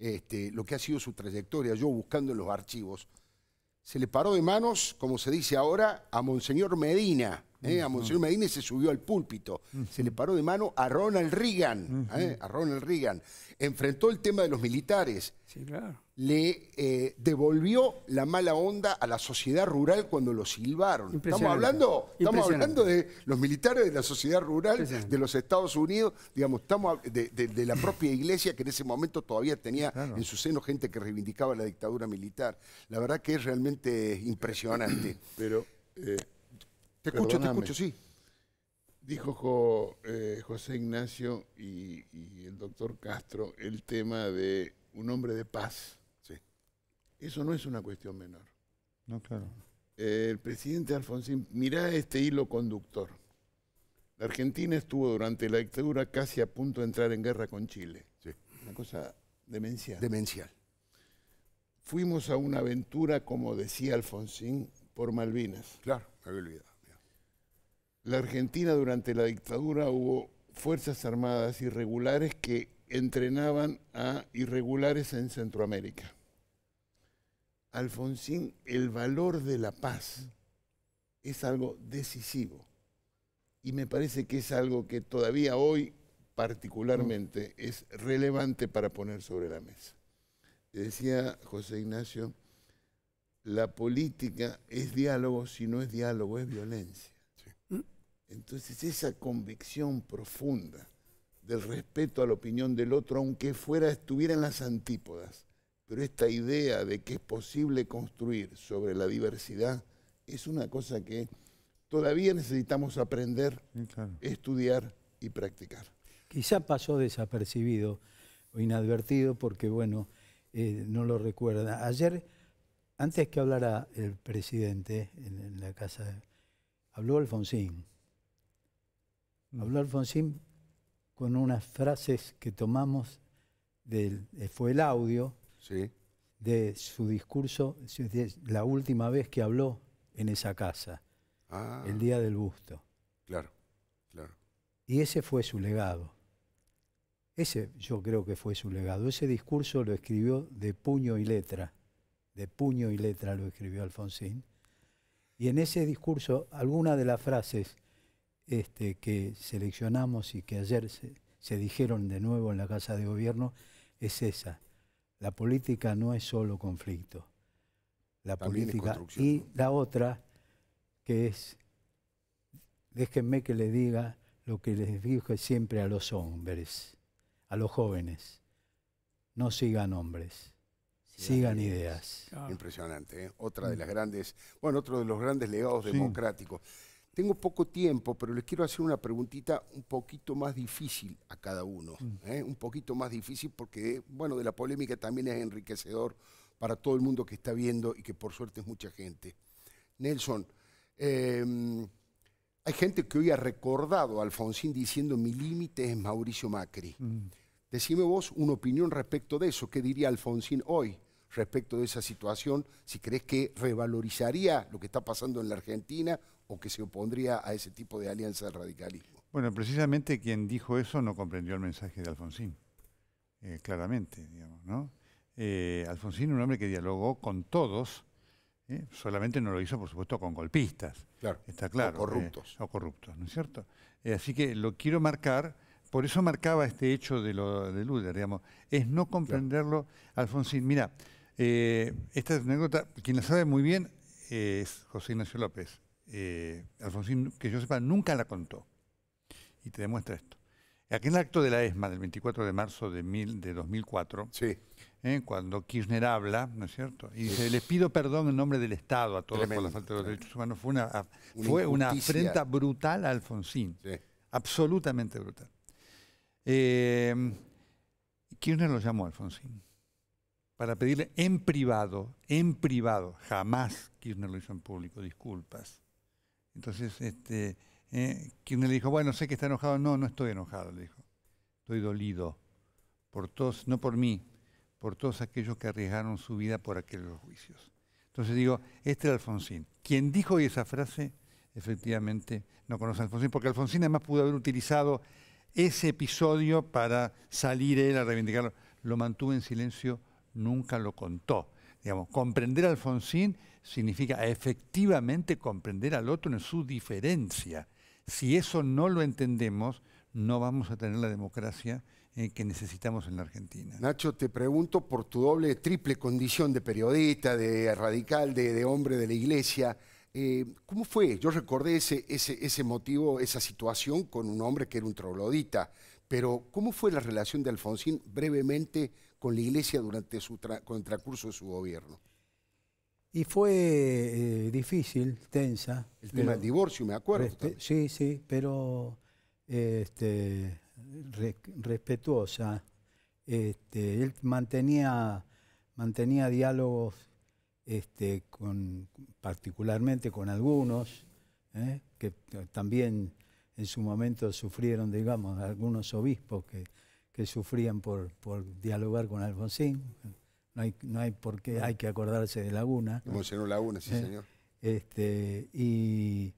A: este, lo que ha sido su trayectoria, yo buscando en los archivos, se le paró de manos, como se dice ahora, a Monseñor Medina, a Monseñor Medina se subió al púlpito. Se le paró de mano a Ronald Reagan, ¿eh? a Ronald Reagan. Enfrentó el tema de los militares. Le eh, devolvió la mala onda a la sociedad rural cuando lo silbaron. Estamos hablando, estamos hablando de los militares de la sociedad rural de los Estados Unidos, digamos, estamos de, la propia iglesia que en ese momento todavía tenía en su seno gente que reivindicaba la dictadura militar. La verdad que es realmente impresionante. Pero eh,
G: te escucho, te escucho, sí. Dijo eh, José Ignacio y, el doctor Castro el tema de un hombre de paz. Sí. Eso no es una cuestión menor. No, claro. el presidente Alfonsín, mirá este hilo conductor. La Argentina estuvo durante la dictadura casi a punto de entrar en guerra con Chile. Sí. Una cosa demencial. Demencial. Fuimos a una aventura, como decía Alfonsín, por Malvinas. Claro, me había olvidado la Argentina durante la dictadura hubo fuerzas armadas irregulares que entrenaban a irregulares en Centroamérica. Alfonsín, el valor de la paz es algo decisivo y me parece que es algo que todavía hoy particularmente es relevante para poner sobre la mesa. Decía José Ignacio, la política es diálogo, si no es diálogo es violencia. Entonces esa convicción profunda del respeto a la opinión del otro, aunque fuera estuviera en las antípodas, pero esta idea de que es posible construir sobre la diversidad es una cosa que todavía necesitamos aprender, estudiar y practicar.
F: Quizá pasó desapercibido o inadvertido porque, bueno, eh, no lo recuerda. Ayer, antes que hablara el presidente en la casa, habló Alfonsín Mm. Habló Alfonsín con unas frases que tomamos, eh, fue el audio de su discurso, la última vez que habló en esa casa, ah. el día del busto.
A: Claro, claro.
F: Y ese fue su legado. Ese yo creo que fue su legado. Ese discurso lo escribió de puño y letra. De puño y letra lo escribió Alfonsín. Y en ese discurso, alguna de las frases este, que seleccionamos y que ayer se, dijeron de nuevo en la Casa de Gobierno es esa. La política no es solo conflicto. La política y la otra, que es, déjenme que le diga lo que les dije siempre a los hombres, a los jóvenes.
A: No sigan hombres,
F: sigan, ideas.
A: Impresionante, ¿eh? otra de mm. las grandes, bueno, otro de los grandes legados democráticos. Tengo poco tiempo, pero les quiero hacer una preguntita un poquito más difícil a cada uno. Mm. ¿eh? Un poquito más difícil porque, bueno, de la polémica también es enriquecedor para todo el mundo que está viendo y que por suerte es mucha gente. Nelson, em, hay gente que hoy ha recordado a Alfonsín diciendo mi límite es Mauricio Macri. Mm. Decime vos una opinión respecto de eso. ¿Qué diría Alfonsín hoy respecto de esa situación? Si crees que revalorizaría lo que está pasando en la Argentina o que se opondría a ese tipo de alianza del radicalismo.
C: Bueno, precisamente quien dijo eso no comprendió el mensaje de Alfonsín, eh, claramente, digamos, ¿no? Eh, Alfonsín, un hombre que dialogó con todos, ¿eh? solamente no lo hizo, por supuesto, con golpistas. Claro. Está claro. O corruptos. o corruptos, ¿no es cierto? así que lo quiero marcar, por eso marcaba este hecho de lo de Luder, digamos, es no comprenderlo, Alfonsín. Mira, esta anécdota, quien la sabe muy bien es José Ignacio López, eh, Alfonsín, que yo sepa, nunca la contó. Y te demuestra esto. Aquel acto de la ESMA del 24 de marzo de, de 2004, sí. Eh, cuando Kirchner habla, ¿no es cierto? Y dice, les pido perdón en nombre del Estado a todos por la falta de los derechos humanos. Fue una, afrenta brutal a Alfonsín, absolutamente brutal. Eh, Kirchner lo llamó a Alfonsín para pedirle en privado, en privado, jamás Kirchner lo hizo en público, disculpas, entonces, este, eh, le dijo, bueno, sé que está enojado. No, no estoy enojado, le dijo. Estoy dolido por todos, no por mí, por todos aquellos que arriesgaron su vida por aquellos juicios. Entonces digo, este era Alfonsín. Quien dijo esa frase, efectivamente, no conoce a Alfonsín, porque Alfonsín además pudo haber utilizado ese episodio para salir él a reivindicarlo. Lo mantuvo en silencio, nunca lo contó. Digamos, comprender a Alfonsín significa efectivamente comprender al otro en su diferencia. Si eso no lo entendemos, no vamos a tener la democracia eh, que necesitamos en
A: la Argentina. Nacho, te pregunto por tu doble, triple condición de periodista, de radical, de, hombre de la iglesia. Eh, ¿Cómo fue? Yo recordé ese, ese, ese, motivo, esa situación con un hombre que era un troglodita, pero ¿cómo fue la relación de Alfonsín brevemente con la iglesia durante su con el transcurso de su gobierno?
F: Y fue eh, difícil, tensa. El tema del
A: divorcio, me acuerdo.
F: Sí, sí, pero este, respetuosa. Este, él mantenía, mantenía diálogos este, particularmente con algunos, ¿eh? que también en su momento sufrieron, digamos, algunos obispos que, sufrían por, por dialogar con Alfonsín no hay, no hay por qué, ah. hay que acordarse de Laguna. Emocionó Laguna, sí, eh, señor. Este, y,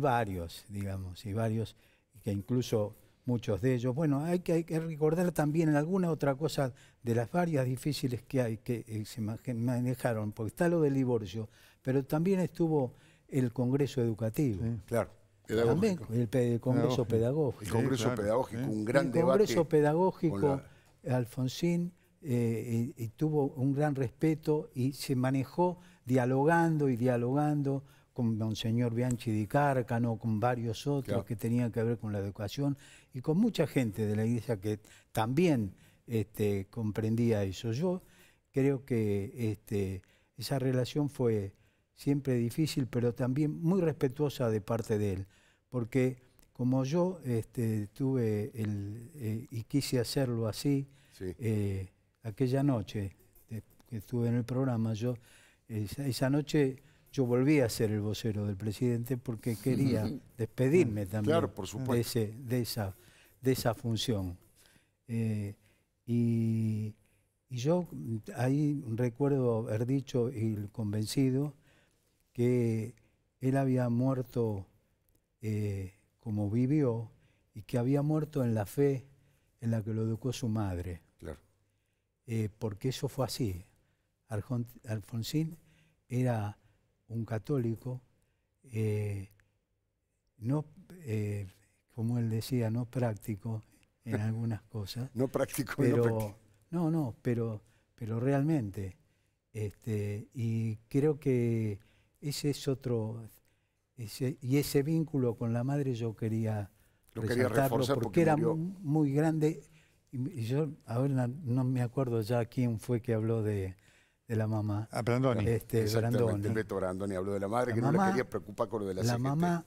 F: varios, digamos, y varios, que incluso muchos de ellos. Bueno, hay que, recordar también alguna otra cosa de las varias difíciles que hay, que eh, se manejaron, porque está lo del divorcio, pero también estuvo el Congreso Educativo. claro. el, Congreso Pedagógico. El Congreso Pedagógico, un gran el Congreso Pedagógico, Alfonsín eh, eh, y, tuvo un gran respeto y se manejó dialogando y dialogando con Monseñor Bianchi di Cárcano, con varios otros que tenían que ver con la educación y con mucha gente de la iglesia que también este, comprendía eso. Yo creo que este, esa relación fue siempre difícil, pero también muy respetuosa de parte de él, porque como yo este, tuve el, eh, y quise hacerlo así, aquella noche que estuve en el programa, yo esa, noche yo volví a ser el vocero del presidente porque quería despedirme también de, esa, de esa función. Eh, y, yo ahí recuerdo haber dicho y convencido que él había muerto eh, como vivió y que había muerto en la fe en la que lo educó su madre. Eh, porque eso fue así. Alfonsín era un católico, eh, no, eh, como él decía, no práctico en algunas cosas. no práctico, pero, no No, no, pero, pero realmente. Este, y creo que ese es otro, ese, y ese vínculo con la madre yo quería, resaltarlo porque, era muy grande y, yo yo ahora no me acuerdo ya quién fue que habló de, de la mamá. Ah, Brandoni. Este, Brandoni.
A: Beto Brandoni habló de la madre, que no quería preocupar con lo de la La mamá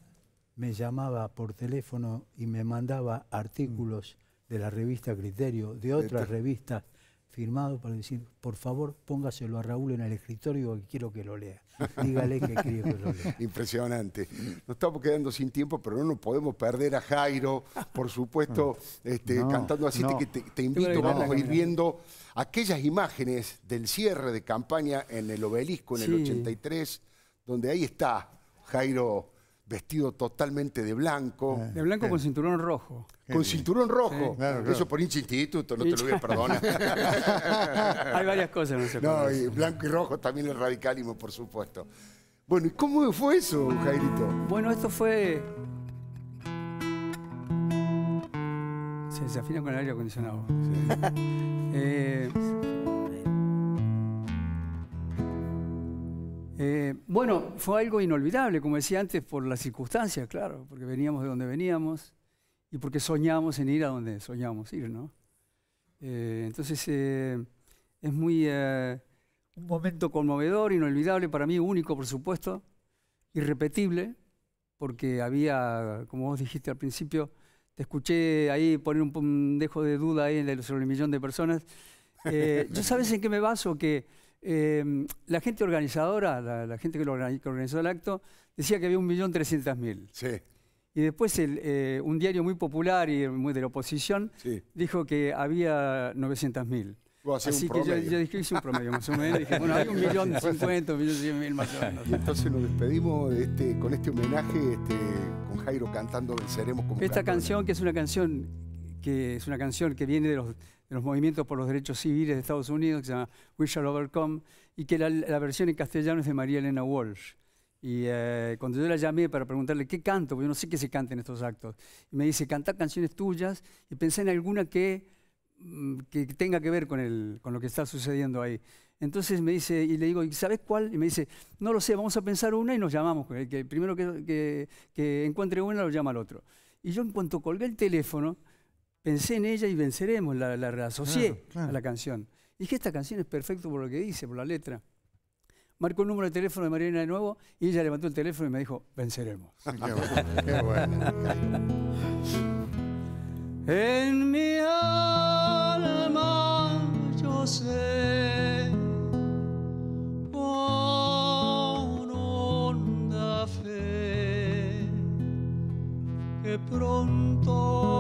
F: me llamaba por teléfono y me mandaba artículos de la revista Criterio, de otras revistas firmado para decir, por favor, póngaselo a Raúl en el escritorio que quiero que lo lea.
J: Dígale que quiero que lo lea.
A: Impresionante. Nos estamos quedando sin tiempo, pero no nos podemos perder a Jairo, por supuesto, mm. este, cantando así. Te, invito, vamos a ir viendo aquellas imágenes del cierre de campaña en el obelisco en el 83, donde ahí está Jairo vestido totalmente de blanco. Ah. De
D: blanco con eh. cinturón rojo. Con cinturón rojo. Eso
A: por hincha instituto, no te lo voy a perdonar. Hay varias cosas, no sé. No, y blanco y rojo también el radicalismo, por supuesto. Bueno, ¿y cómo fue eso, Jairito? Bueno, esto fue.
D: Se desafina con el aire acondicionado. Eh, Eh, bueno, fue algo inolvidable, como decía antes, por las circunstancias, claro, porque veníamos de donde veníamos y porque soñamos en ir a donde soñamos ir, ¿no? Eh, entonces, eh, es muy un momento conmovedor, inolvidable, para mí único, por supuesto, irrepetible, porque había, como vos dijiste al principio, te escuché ahí poner un, dejo de duda ahí sobre el millón de personas. yo sabes en qué me baso, que Em, la gente organizadora, la, gente que, organizó, el acto, decía que había 1.300.000. Sí. Y después eh, un diario muy popular y muy de la oposición dijo que había 900.000.
A: Así que yo, yo, dije, un promedio más o menos. Dije, bueno, hay un millón cincuenta, un millón mil más o menos. Y entonces nos despedimos este, con este homenaje este, con Jairo cantando Venceremos como Esta canción,
D: que es una canción que es una canción que viene de los, los, movimientos por los derechos civiles de Estados Unidos, que se llama We Shall Overcome, y que la, versión en castellano es de María Elena Walsh. Y eh, cuando yo la llamé para preguntarle qué canto, porque yo no sé qué se canta en estos actos, y me dice, cantar canciones tuyas, y pensé en alguna que, mm, que tenga que ver con, el, con lo que está sucediendo ahí. Entonces me dice, y le digo, sabes cuál? Y me dice, no lo sé, vamos a pensar una y nos llamamos. El que primero que, que, que encuentre una lo llama al otro. Y yo en cuanto colgué el teléfono, pensé en ella y venceremos, la, la a la canción. Y dije, esta canción es perfecta por lo que dice, por la letra. Marcó el número de teléfono de Mariana de nuevo y ella levantó el teléfono y me dijo, venceremos. qué bueno, en mi alma
J: yo sé pronto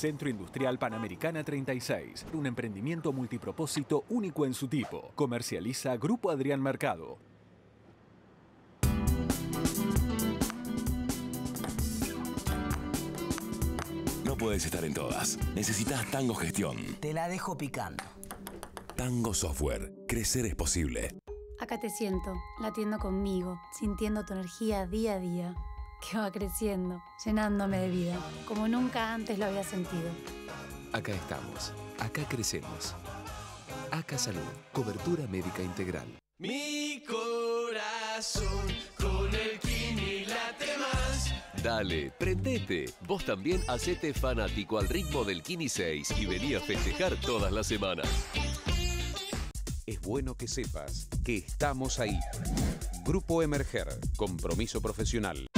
E: Centro Industrial Panamericana 36, un emprendimiento multipropósito único en su tipo. Comercializa Grupo Adrián Mercado.
B: No puedes estar en todas. Necesitas Tango Gestión.
K: Te la dejo picando.
B: Tango Software. Crecer es posible.
D: Acá te siento, latiendo conmigo, sintiendo tu energía día a día que va creciendo, llenándome de vida, como nunca antes lo había sentido.
B: Acá estamos, acá crecemos. Acá Salud, cobertura médica integral.
J: Mi corazón con el Kini late más.
B: Dale, prendete. Vos también hacete fanático al ritmo del Kini 6 y vení a festejar todas las semanas. Es bueno que sepas que estamos ahí. Grupo Emerger, compromiso profesional.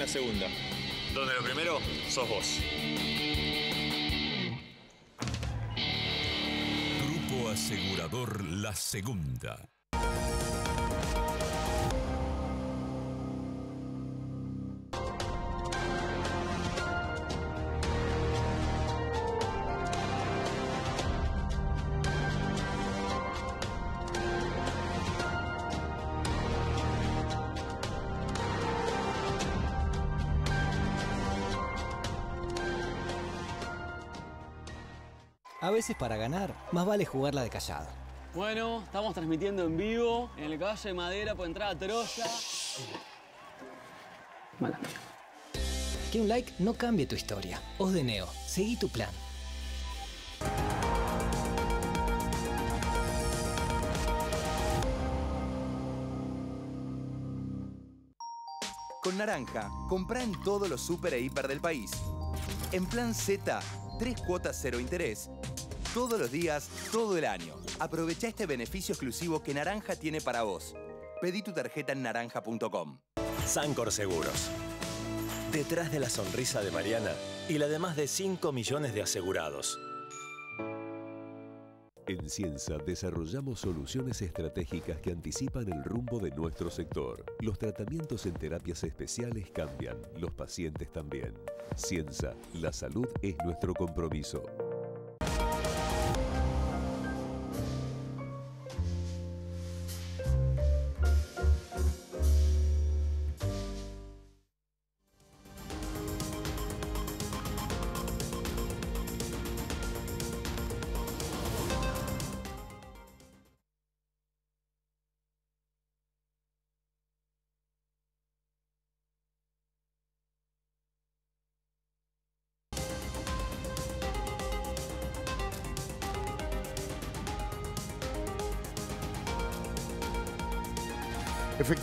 I: la segunda. Donde lo primero sos vos.
B: Grupo Asegurador La Segunda.
I: para ganar,
L: más vale jugarla de callado.
G: Bueno, estamos transmitiendo en vivo en el caballo de madera por entrada Troya.
L: Que un like no cambie tu historia. Os de Neo, seguí tu plan.
B: Con Naranja, compra en todos los super e hiper del país. En plan Z, Tres cuotas cero interés todos los días, todo el año. Aprovecha este beneficio exclusivo que Naranja tiene para vos. Pedí tu tarjeta en naranja.com. Sancor Seguros. Detrás de la sonrisa de Mariana y la de más de 5 millones de asegurados. En Cienza desarrollamos soluciones estratégicas que anticipan el rumbo de nuestro sector. Los tratamientos en terapias especiales cambian, los pacientes también. Cienza, la salud es nuestro compromiso.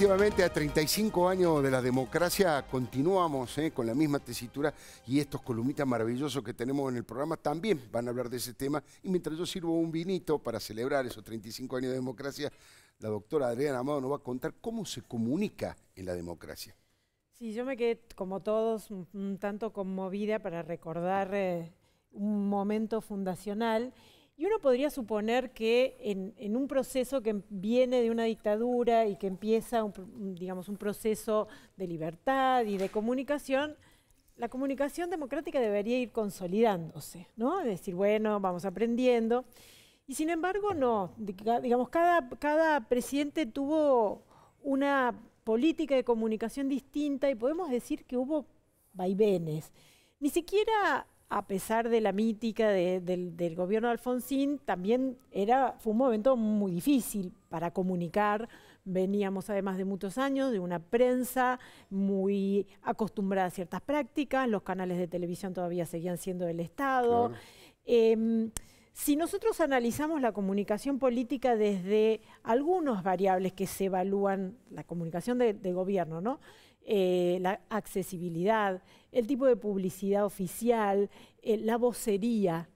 A: Nuevamente a 35 años de la democracia continuamos eh, con la misma tesitura y estos columnitas maravillosos que tenemos en el programa también van a hablar de ese tema. Y mientras yo sirvo un vinito para celebrar esos 35 años de democracia, la doctora Adriana Amado nos va a contar cómo se comunica en la democracia.
H: Sí, yo me quedé como todos un, tanto conmovida para recordar eh, un momento fundacional y uno podría suponer que en, un proceso que em, viene de una dictadura y que empieza, un, digamos, un proceso de libertad y de comunicación, la comunicación democrática debería ir consolidándose, ¿no? Es decir, bueno, vamos aprendiendo. Y sin embargo, no. Digamos, cada, cada presidente tuvo una política de comunicación distinta y podemos decir que hubo vaivenes. Ni siquiera a pesar de la mítica del, gobierno de Alfonsín, también era, fue un momento muy difícil para comunicar. Veníamos además de muchos años de una prensa muy acostumbrada a ciertas prácticas, los canales de televisión todavía seguían siendo del Estado. Em, si nosotros analizamos la comunicación política desde algunas variables que se evalúan, la comunicación de, de gobierno, ¿no? Eh, la accesibilidad, el tipo de publicidad oficial, eh, la vocería.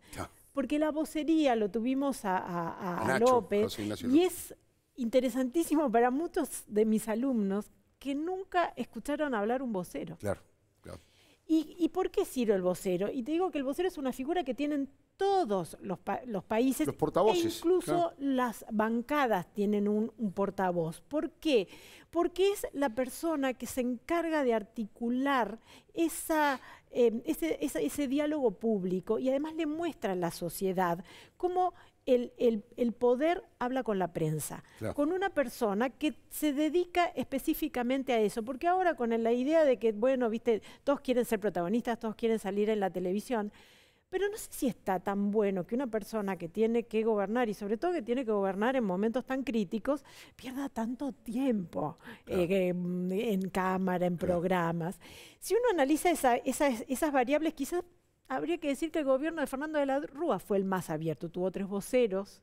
H: Porque la vocería lo tuvimos a, López y es interesantísimo para muchos de mis alumnos que nunca escucharon hablar un vocero. Claro, claro. ¿Y, ¿Y por qué sirve el vocero? Y te digo que el vocero es una figura que tienen todos los, países, los e incluso las bancadas tienen un, portavoz. ¿Por qué? Porque es la persona que se encarga de articular em, ese, diálogo público y además le muestra a la sociedad cómo el, poder habla con la prensa, con una persona que se dedica específicamente a eso, porque ahora con la idea de que, bueno, viste, todos quieren ser protagonistas, todos quieren salir en la televisión, pero no sé si está tan bueno que una persona que tiene que gobernar y sobre todo que tiene que gobernar en momentos tan críticos pierda tanto tiempo eh, mm, en cámara, en programas. Si uno analiza esas, variables, quizás habría que decir que el gobierno de Fernando de la Rúa fue el más abierto, tuvo tres voceros.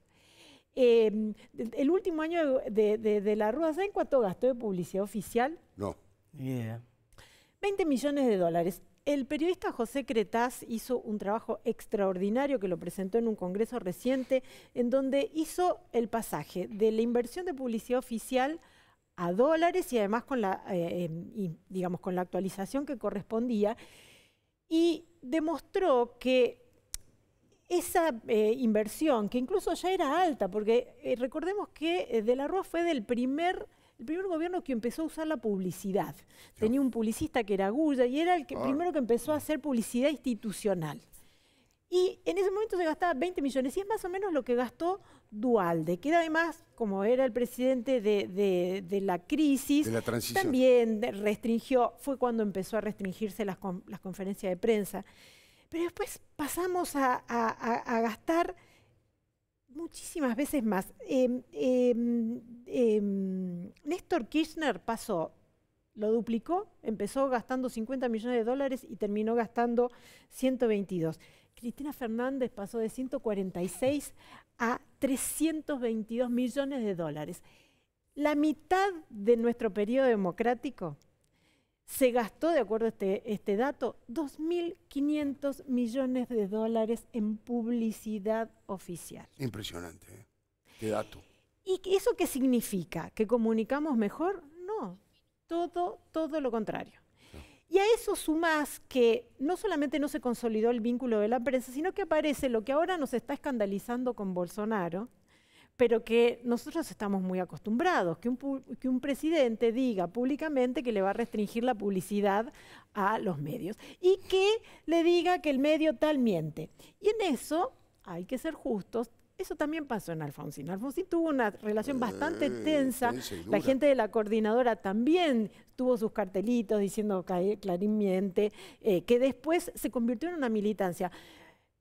H: Em, el último año de, la Rúa, ¿saben cuánto gastó de publicidad oficial?
K: No. 20
H: millones de dólares. El periodista José Cretaz hizo un trabajo extraordinario que lo presentó en un congreso reciente, en donde hizo el pasaje de la inversión de publicidad oficial a dólares y además con la, eh, em, digamos, con la actualización que correspondía, y demostró que esa eh, inversión, que incluso ya era alta, porque eh, recordemos que De la Rúa fue del primer el primer gobierno que empezó a usar la publicidad. Tenía un publicista que era Gulla y era el ah. primero que empezó a hacer publicidad institucional. Y en ese momento se gastaba 20 millones, y es más o menos lo que gastó Dualde, que además, como era el presidente de, la crisis, también restringió, fue cuando empezó a restringirse las, conferencias de prensa. Pero después pasamos a gastar Muchísimas veces más. Em, em, em, Néstor Kirchner pasó, lo duplicó, empezó gastando 50 millones de dólares y terminó gastando 122. Cristina Fernández pasó de 146 a 322 millones de dólares. La mitad de nuestro periodo democrático se gastó, de acuerdo a este, este dato, 2.500 millones de dólares en publicidad oficial.
A: Impresionante, ¿eh? qué dato.
H: ¿Y eso qué significa? ¿Que comunicamos mejor? No, todo, todo lo contrario. Y a eso sumás que no solamente no se consolidó el vínculo de la prensa, sino que aparece lo que ahora nos está escandalizando con Bolsonaro, pero que nosotros estamos muy acostumbrados, que un, que un, presidente diga públicamente que le va a restringir la publicidad a los medios y que le diga que el medio tal miente. Y en eso hay que ser justos. Eso también pasó en Alfonsín. Alfonsín tuvo una relación eh, bastante tensa. La gente de la coordinadora también tuvo sus cartelitos diciendo que Clarín miente, eh, que después se convirtió en una militancia.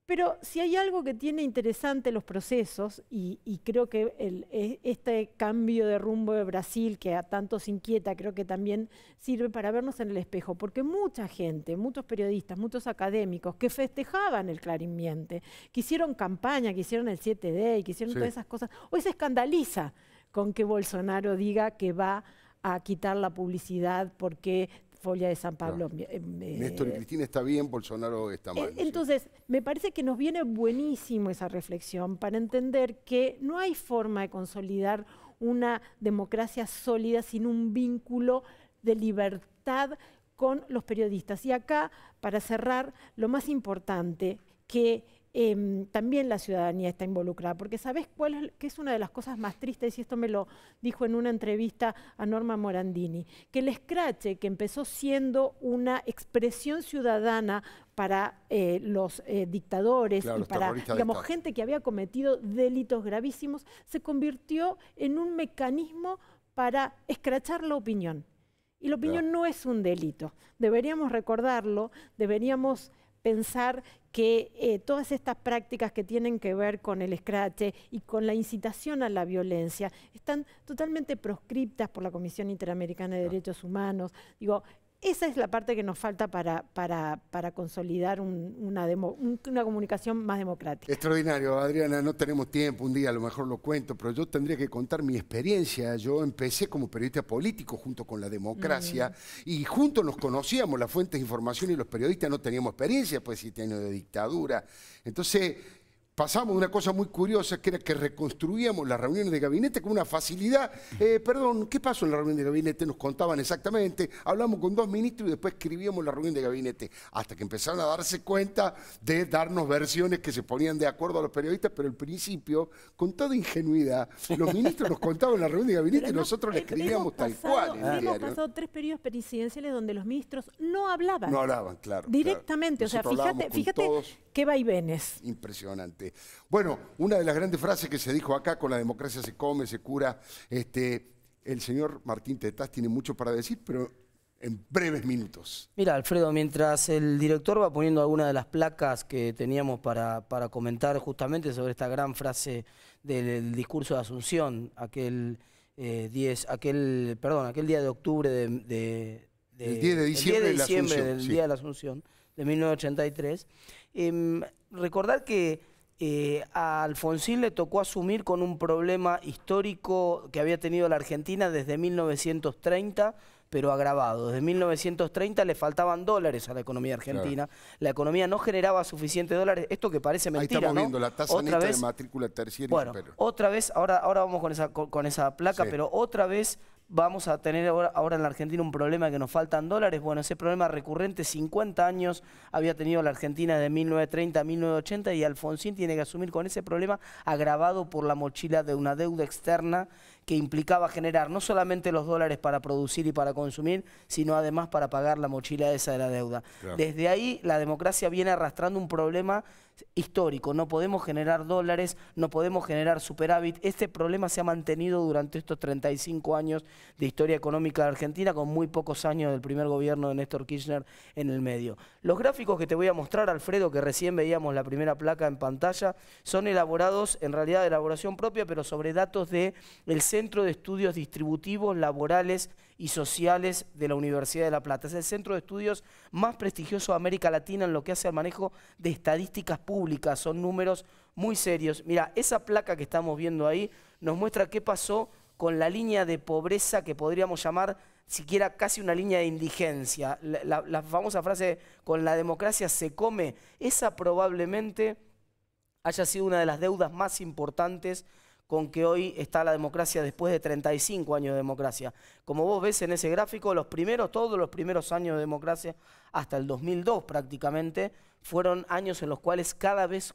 H: Pero si hay algo que tiene interesante los procesos, y, creo que e, este cambio de rumbo de Brasil que a tantos inquieta, creo que también sirve para vernos en el espejo, porque mucha gente, muchos periodistas, muchos académicos que festejaban el clarimiente, que hicieron campaña, que hicieron el 7D, que hicieron todas esas cosas, hoy se escandaliza con que Bolsonaro diga que va a quitar la publicidad porque de San Pablo. Eh, Néstor y
A: Cristina está bien, Bolsonaro está mal. Eh,
H: entonces, me parece que nos viene buenísimo esa reflexión para entender que no hay forma de consolidar una democracia sólida sin un vínculo de libertad con los periodistas. Y acá, para cerrar, lo más importante que Em, también la ciudadanía está involucrada, porque ¿sabes cuál es, es una de las cosas más tristes? Y esto me lo dijo en una entrevista a Norma Morandini, que el escrache, que empezó siendo una expresión ciudadana para eh, los eh, dictadores y para digamos, gente que había cometido delitos gravísimos, se convirtió en un mecanismo para escrachar la opinión. Y la opinión no es un delito. Deberíamos recordarlo, deberíamos pensar que eh, todas estas prácticas que tienen que ver con el escrache y con la incitación a la violencia están totalmente proscriptas por la Comisión Interamericana de Derechos Humanos. Digo, esa es la parte que nos falta para, para, consolidar una, una comunicación más democrática.
A: Extraordinario, Adriana, no tenemos tiempo, un día a lo mejor lo cuento, pero yo tendría que contar mi experiencia. Yo empecé como periodista político junto con la democracia y juntos nos conocíamos las fuentes de información y los periodistas no teníamos experiencia, pues siete años de dictadura. Entonces, pasamos una cosa muy curiosa que era que reconstruíamos las reuniones de gabinete con una facilidad. Eh, perdón, ¿qué pasó en la reunión de gabinete? Nos contaban exactamente, hablamos con dos ministros y después escribíamos la reunión de gabinete, hasta que empezaron a darse cuenta de darnos versiones que se ponían de acuerdo a los periodistas, pero al principio, con toda ingenuidad, los ministros nos contaban la reunión de gabinete y nosotros le eh, escribíamos tal cual. hemos pasado
H: tres periodos presidenciales donde los ministros no hablaban. No hablaban,
A: claro. Directamente, o sea, fíjate, fíjate qué vaivenes. Impresionante. Eh, bueno, una de las grandes frases que se dijo acá, con la democracia se come, se cura, este, el señor Martín Tetás tiene mucho para decir, pero en breves minutos.
K: Mira, Alfredo, mientras el director va poniendo Algunas de las placas que teníamos para, para comentar justamente sobre esta gran frase del, discurso de Asunción, aquel, eh, aquel, perdón, aquel día de octubre de, el 10 de diciembre, del Día de la Asunción de 1983, em, recordar que eh, a Alfonsín le tocó asumir con un problema histórico que había tenido la Argentina desde 1930, pero agravado. Desde 1930 le faltaban dólares a la economía argentina. La economía no generaba suficientes dólares. Esto que parece mentira, Ahí la tasa de
A: matrícula terciaria. Bueno,
K: otra vez, ahora, ahora vamos con esa, con, esa placa, pero otra vez vamos a tener ahora, en la Argentina un problema que nos faltan dólares. Bueno, ese problema recurrente, 50 años había tenido la Argentina de 1930 a 1980 y Alfonsín tiene que asumir con ese problema agravado por la mochila de una deuda externa que implicaba generar no solamente los dólares para producir y para consumir, sino además para pagar la mochila esa de la deuda. Desde ahí la democracia viene arrastrando un problema histórico, no podemos generar dólares, no podemos generar superávit. Este problema se ha mantenido durante estos 35 años de historia económica de Argentina, con muy pocos años del primer gobierno de Néstor Kirchner en el medio. Los gráficos que te voy a mostrar, Alfredo, que recién veíamos la primera placa en pantalla, son elaborados, en realidad de elaboración propia, pero sobre datos del el Centro de Estudios Distributivos Laborales y Sociales de la Universidad de La Plata. Es el centro de estudios más prestigioso de América Latina en lo que hace al manejo de estadísticas públicas. Son números muy serios. Mira, esa placa que estamos viendo ahí nos muestra qué pasó con la línea de pobreza que podríamos llamar siquiera casi una línea de indigencia. La, la famosa frase con la democracia se come, esa probablemente haya sido una de las deudas más importantes con que hoy está la democracia después de 35 años de democracia. Como vos ves en ese gráfico, los primeros, todos los primeros años de democracia, hasta el 2002 prácticamente, fueron años en los cuales cada vez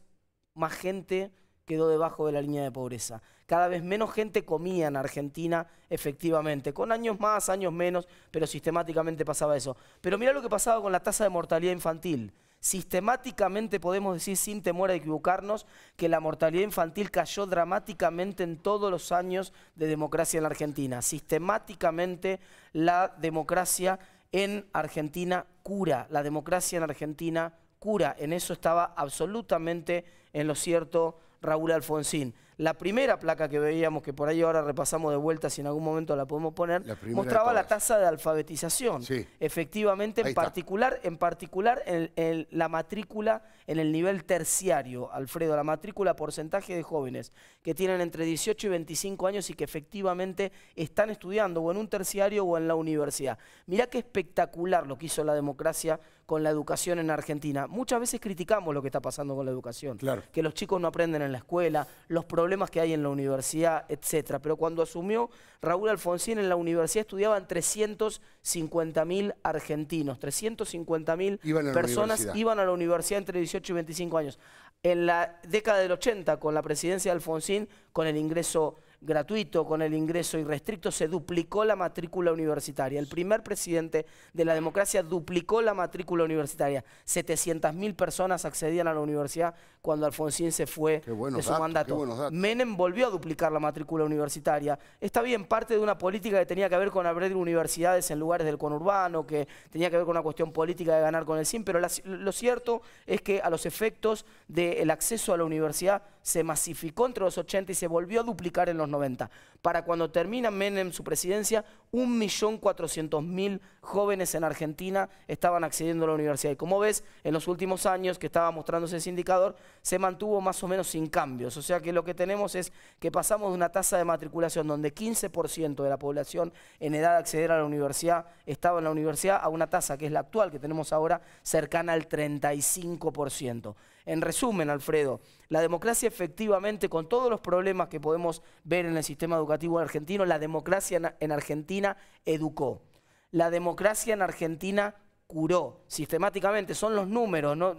K: más gente quedó debajo de la línea de pobreza. Cada vez menos gente comía en Argentina, efectivamente, con años más, años menos, pero sistemáticamente pasaba eso. Pero mira lo que pasaba con la tasa de mortalidad infantil sistemáticamente podemos decir sin temor a equivocarnos que la mortalidad infantil cayó dramáticamente en todos los años de democracia en Argentina. Sistemáticamente la democracia en Argentina cura, la democracia en Argentina cura. En eso estaba absolutamente en lo cierto Raúl Alfonsín. La primera placa que veíamos, que por ahí ahora repasamos de vuelta si en algún momento la podemos poner, mostraba la tasa de alfabetización. Efectivamente, en particular, en particular en la matrícula en el nivel terciario, Alfredo, la matrícula porcentaje de jóvenes que tienen entre 18 y 25 años y que efectivamente están estudiando o en un terciario o en la universidad. Mirá qué espectacular lo que hizo la democracia con la educación en Argentina. Muchas veces criticamos lo que está pasando con la educación, claro. que los chicos no aprenden en la escuela, los problemas que hay en la universidad, etcétera. Pero cuando asumió Raúl Alfonsín en la universidad estudiaban 350.000 argentinos, 350.000 personas iban a la universidad entre 18 y 25 años. En la década del 80, con la presidencia de Alfonsín, con el ingreso gratuito, con el ingreso irrestricto, se duplicó la matrícula universitaria. El primer presidente de la democracia duplicó la matrícula universitaria. 700.000 personas accedían a la universidad cuando Alfonsín se fue de su mandato. Menem volvió a duplicar la matrícula universitaria. Está bien, parte de una política que tenía que ver con abrir universidades en lugares del conurbano, que tenía que ver con una cuestión política de ganar con el sin. pero lo cierto es que a los efectos del acceso a la universidad se masificó entre los 80 y se volvió a duplicar en los 90. Para cuando termina Menem su presidencia, 1.400.000 jóvenes en Argentina estaban accediendo a la universidad. Y como ves, en los últimos años que estaba mostrándose ese indicador, se mantuvo más o menos sin cambios. O sea que lo que tenemos es que pasamos de una tasa de matriculación donde 15% de la población en edad de acceder a la universidad estaba en la universidad a una tasa que es la actual que tenemos ahora cercana al 35%. En resumen, Alfredo, la democracia efectivamente, con todos los problemas que podemos ver en el sistema educativo argentino, la democracia en Argentina educó. La democracia en Argentina curó sistemáticamente. Son los números, ¿no?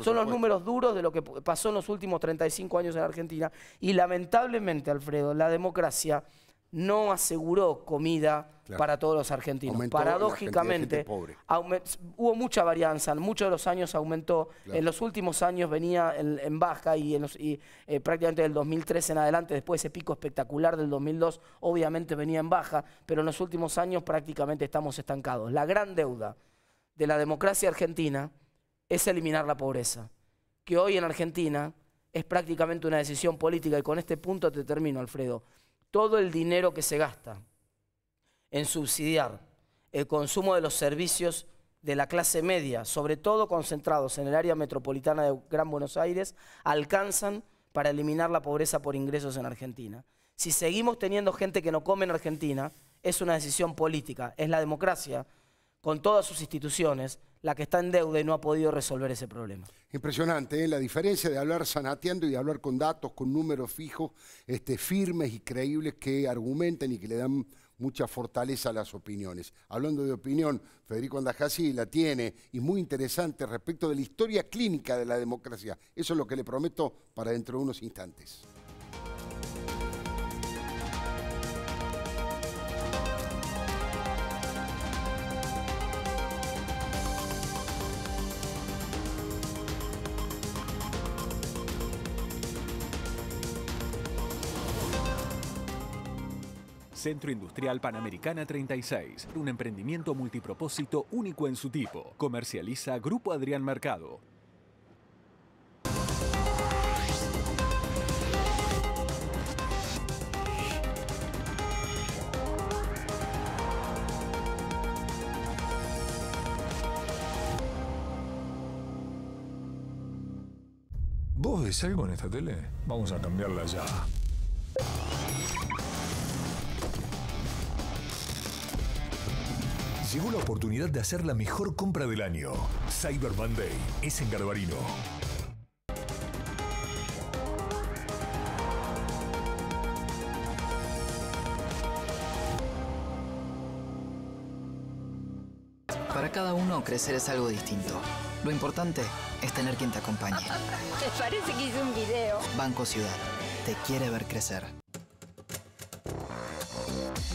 K: son los números duros de lo que pasó en los últimos 35 años en Argentina. Y lamentablemente, Alfredo, la democracia no aseguró comida para todos los argentinos. Paradójicamente, hubo mucha varianza, en muchos de los años aumentó, en los últimos años venía en, baja y, eh, prácticamente del 2013 en adelante, después de ese pico espectacular del 2002, obviamente venía en baja, pero en los últimos años prácticamente estamos estancados. La gran deuda de la democracia argentina es eliminar la pobreza, que hoy en Argentina es prácticamente una decisión política y con este punto te termino, Alfredo. Todo el dinero que se gasta en subsidiar el consumo de los servicios de la clase media, sobre todo concentrados en el área metropolitana de Gran Buenos Aires, alcanzan para eliminar la pobreza por ingresos en Argentina. Si seguimos teniendo gente que no come en Argentina, es una decisión política, es la democracia con todas sus instituciones, la que está en deuda y no ha podido resolver ese problema.
A: Impresionante, ¿eh? la diferencia de hablar sanateando y de hablar con datos, con números fijos, este, firmes y creíbles que argumentan y que le dan mucha fortaleza a las opiniones. Hablando de opinión, Federico Andajasi la tiene y muy interesante respecto de la historia clínica de la democracia. Eso es lo que le prometo para dentro de unos instantes.
E: Centro Industrial Panamericana 36, un emprendimiento multipropósito único en su tipo. Comercializa Grupo Adrián Mercado.
C: ¿Vos ves algo en esta tele? Vamos a cambiarla ya.
B: Llegó la oportunidad de hacer la mejor compra del año. Cyber Monday es en Garbarino.
K: Para cada uno crecer es algo distinto. Lo importante es tener quien te acompañe.
H: ¿Te parece que hice un video.
K: Banco Ciudad. Te quiere
L: ver crecer.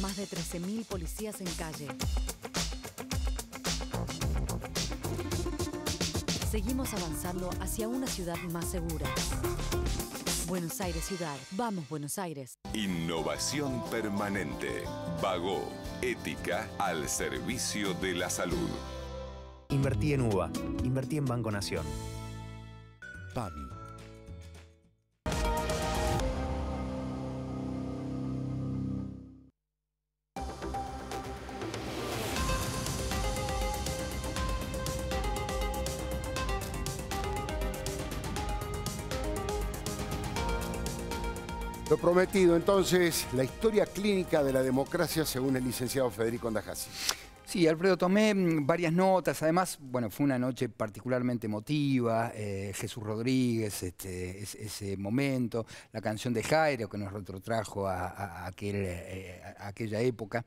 H: Más de 13.000 policías en calle.
C: seguimos avanzando hacia una ciudad más segura. Buenos Aires Ciudad. Vamos Buenos Aires.
B: Innovación permanente. Vago. Ética al servicio de la salud.
I: Invertí en UBA. Invertí en Banco Nación. PAMI
A: prometido, entonces, la historia clínica de la democracia según el licenciado Federico Andajasi.
L: Sí, Alfredo, tomé mm, varias notas. Además, bueno, fue una noche particularmente emotiva. Eh, Jesús Rodríguez, este, ese momento, la canción de Jairo que nos retrotrajo a, eh, eh, aquella época.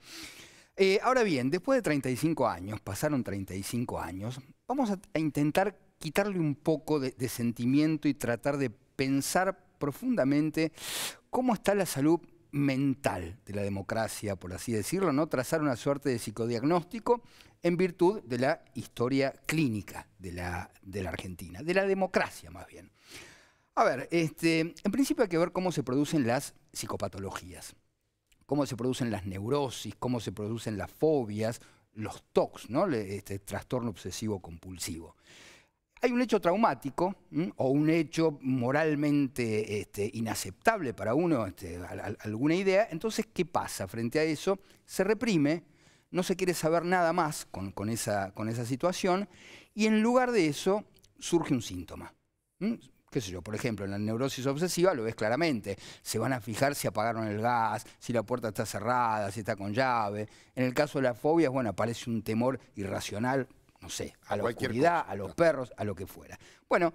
L: ahora bien, después de 35 años, pasaron 35 años, vamos a, intentar quitarle un poco de, de sentimiento y tratar de pensar profundamente ¿Cómo está la salud mental de la democracia, por así decirlo, ¿no? trazar una suerte de psicodiagnóstico en virtud de la historia clínica de la, Argentina, de la democracia más bien. A ver, este, en principio hay que ver cómo se producen las psicopatologías, cómo se producen las neurosis, cómo se producen las fobias, los TOCs, ¿no? este, trastorno obsesivo compulsivo hay un hecho traumático o un hecho moralmente este, inaceptable para uno, este, alguna idea, entonces, ¿qué pasa frente a eso? Se reprime, no se quiere saber nada más con, esa, con esa, situación y en lugar de eso surge un síntoma. qué sé yo, por ejemplo, en la neurosis obsesiva lo ves claramente. Se van a fijar si apagaron el gas, si la puerta está cerrada, si está con llave. En el caso de la fobia, bueno, aparece un temor irracional no sé, a, la oscuridad, a los perros, a lo que fuera. Bueno,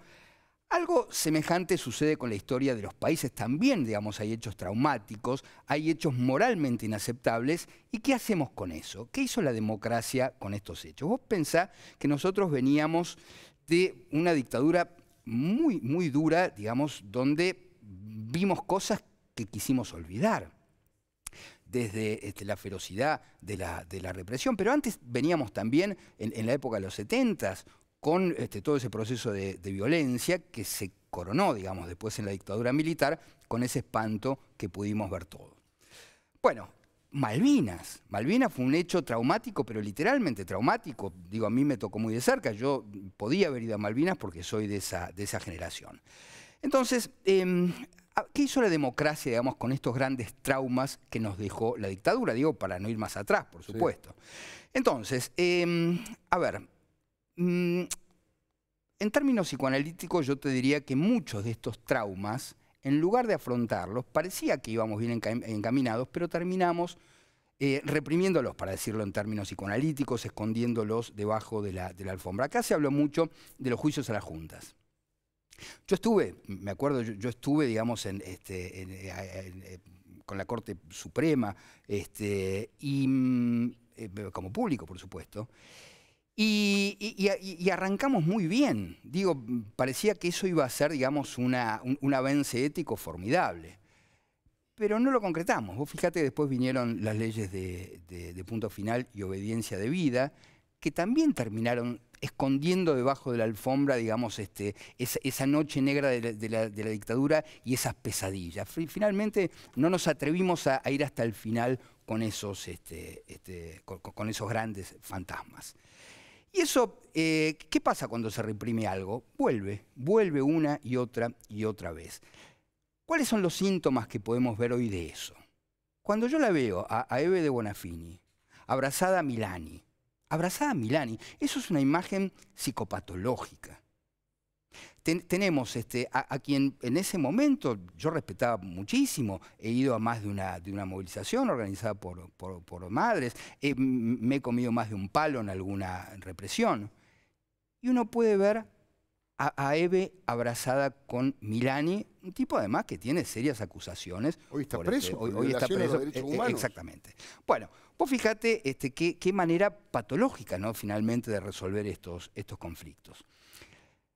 L: algo semejante sucede con la historia de los países. También, digamos, hay hechos traumáticos, hay hechos moralmente inaceptables. ¿Y qué hacemos con eso? ¿Qué hizo la democracia con estos hechos? Vos pensás que nosotros veníamos de una dictadura muy, muy dura, digamos, donde vimos cosas que quisimos olvidar desde este, la ferocidad de la, represión, pero antes veníamos también en, la época de los 70 con este, todo ese proceso de, violencia que se coronó, digamos, después en la dictadura militar, con ese espanto que pudimos ver todo. Bueno, Malvinas. Malvinas fue un hecho traumático, pero literalmente traumático. Digo, a mí me tocó muy de cerca. Yo podía haber ido a Malvinas porque soy de esa, generación. Entonces, em, Ah, ¿Qué hizo la democracia, digamos, con estos grandes traumas que nos dejó la dictadura? Digo, para no ir más atrás, por supuesto. Entonces, em, a ver, mm, en términos psicoanalíticos yo te diría que muchos de estos traumas, en lugar de afrontarlos, parecía que íbamos bien encaminados, pero terminamos eh, reprimiéndolos, para decirlo en términos psicoanalíticos, escondiéndolos debajo de la alfombra. Acá se habló mucho de los juicios a las juntas. Yo estuve, me acuerdo, yo, estuve, digamos, en, este, eh, eh, con la Corte Suprema, este, y, mm, eh, como público, por supuesto. Y, arrancamos muy bien. Digo, parecía que eso iba a ser, digamos, una, un, avance ético formidable. Pero no lo concretamos. Vos fíjate, después vinieron las leyes de, de punto final y obediencia de vida, que también terminaron escondiendo debajo de la alfombra, digamos, este, esa, noche negra de la, dictadura y esas pesadillas. Finalmente no nos atrevimos a, ir hasta el final con esos, este, este, con, esos grandes fantasmas. Y eso, eh, ¿qué pasa cuando se reprime algo? Vuelve, vuelve una y otra y otra vez. ¿Cuáles son los síntomas que podemos ver hoy de eso? Cuando yo la veo a, a Eve de Bonafini, abrazada a Milani, abrazada a Milani. Eso es una imagen psicopatológica. tenemos este, a, quien en ese momento yo respetaba muchísimo, he ido a más de una, de una movilización organizada por, por, madres, me he comido más de un palo en alguna represión. Y uno puede ver a, Eve abrazada con Milani, un tipo además que tiene serias acusaciones. Hoy está preso. Este, hoy, está preso. Eh, eh, exactamente. Bueno, Vos fíjate este, qué, manera patológica, Finalmente, de resolver estos, estos conflictos.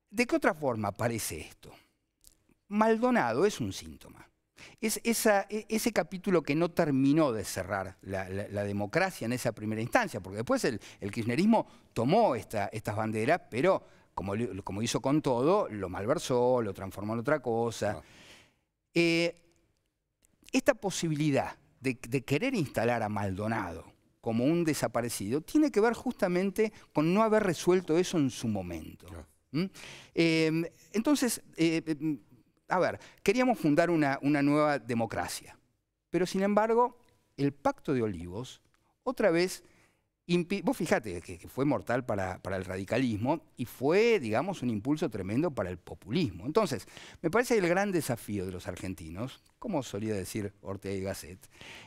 L: ¿De qué otra forma aparece esto? Maldonado es un síntoma. Es e, ese capítulo que no terminó de cerrar la, democracia en esa primera instancia, porque después el, kirchnerismo tomó estas banderas, pero como, hizo con todo, lo malversó, lo transformó en otra cosa. Ah. Eh, esta posibilidad de, querer instalar a Maldonado como un desaparecido tiene que ver justamente con no haber resuelto eso en su momento. ¿Mm? Eh, entonces, eh, eh, a ver, queríamos fundar una, nueva democracia, pero sin embargo, el Pacto de Olivos, otra vez, vos fíjate que, fue mortal para, para, el radicalismo y fue, digamos, un impulso tremendo para el populismo. Entonces, me parece el gran desafío de los argentinos, como solía decir Ortega y Gasset,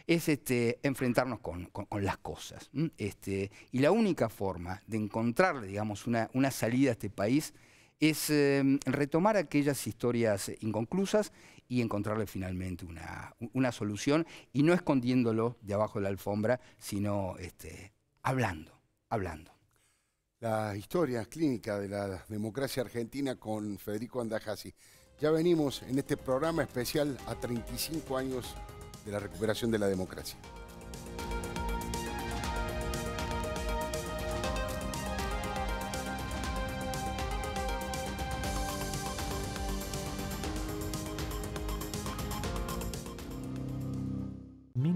L: es este, enfrentarnos con, las cosas. Este, y la única forma de encontrarle, digamos, una, salida a este país es em, retomar aquellas historias inconclusas y encontrarle finalmente una, solución, y no escondiéndolo debajo de la alfombra, sino este, hablando, hablando. La historia clínica de la democracia argentina
A: con Federico Andajasi. Ya venimos en este programa especial a 35 años de la recuperación de la democracia.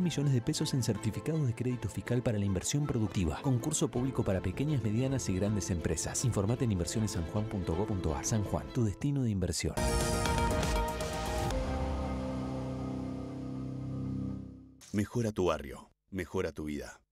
E: millones de pesos en certificados de crédito fiscal para la inversión productiva. Concurso público para pequeñas, medianas y grandes empresas. Informate en inversionesanjuan.gov.ar. San
B: Juan, tu destino de inversión. Mejora tu barrio. Mejora tu vida.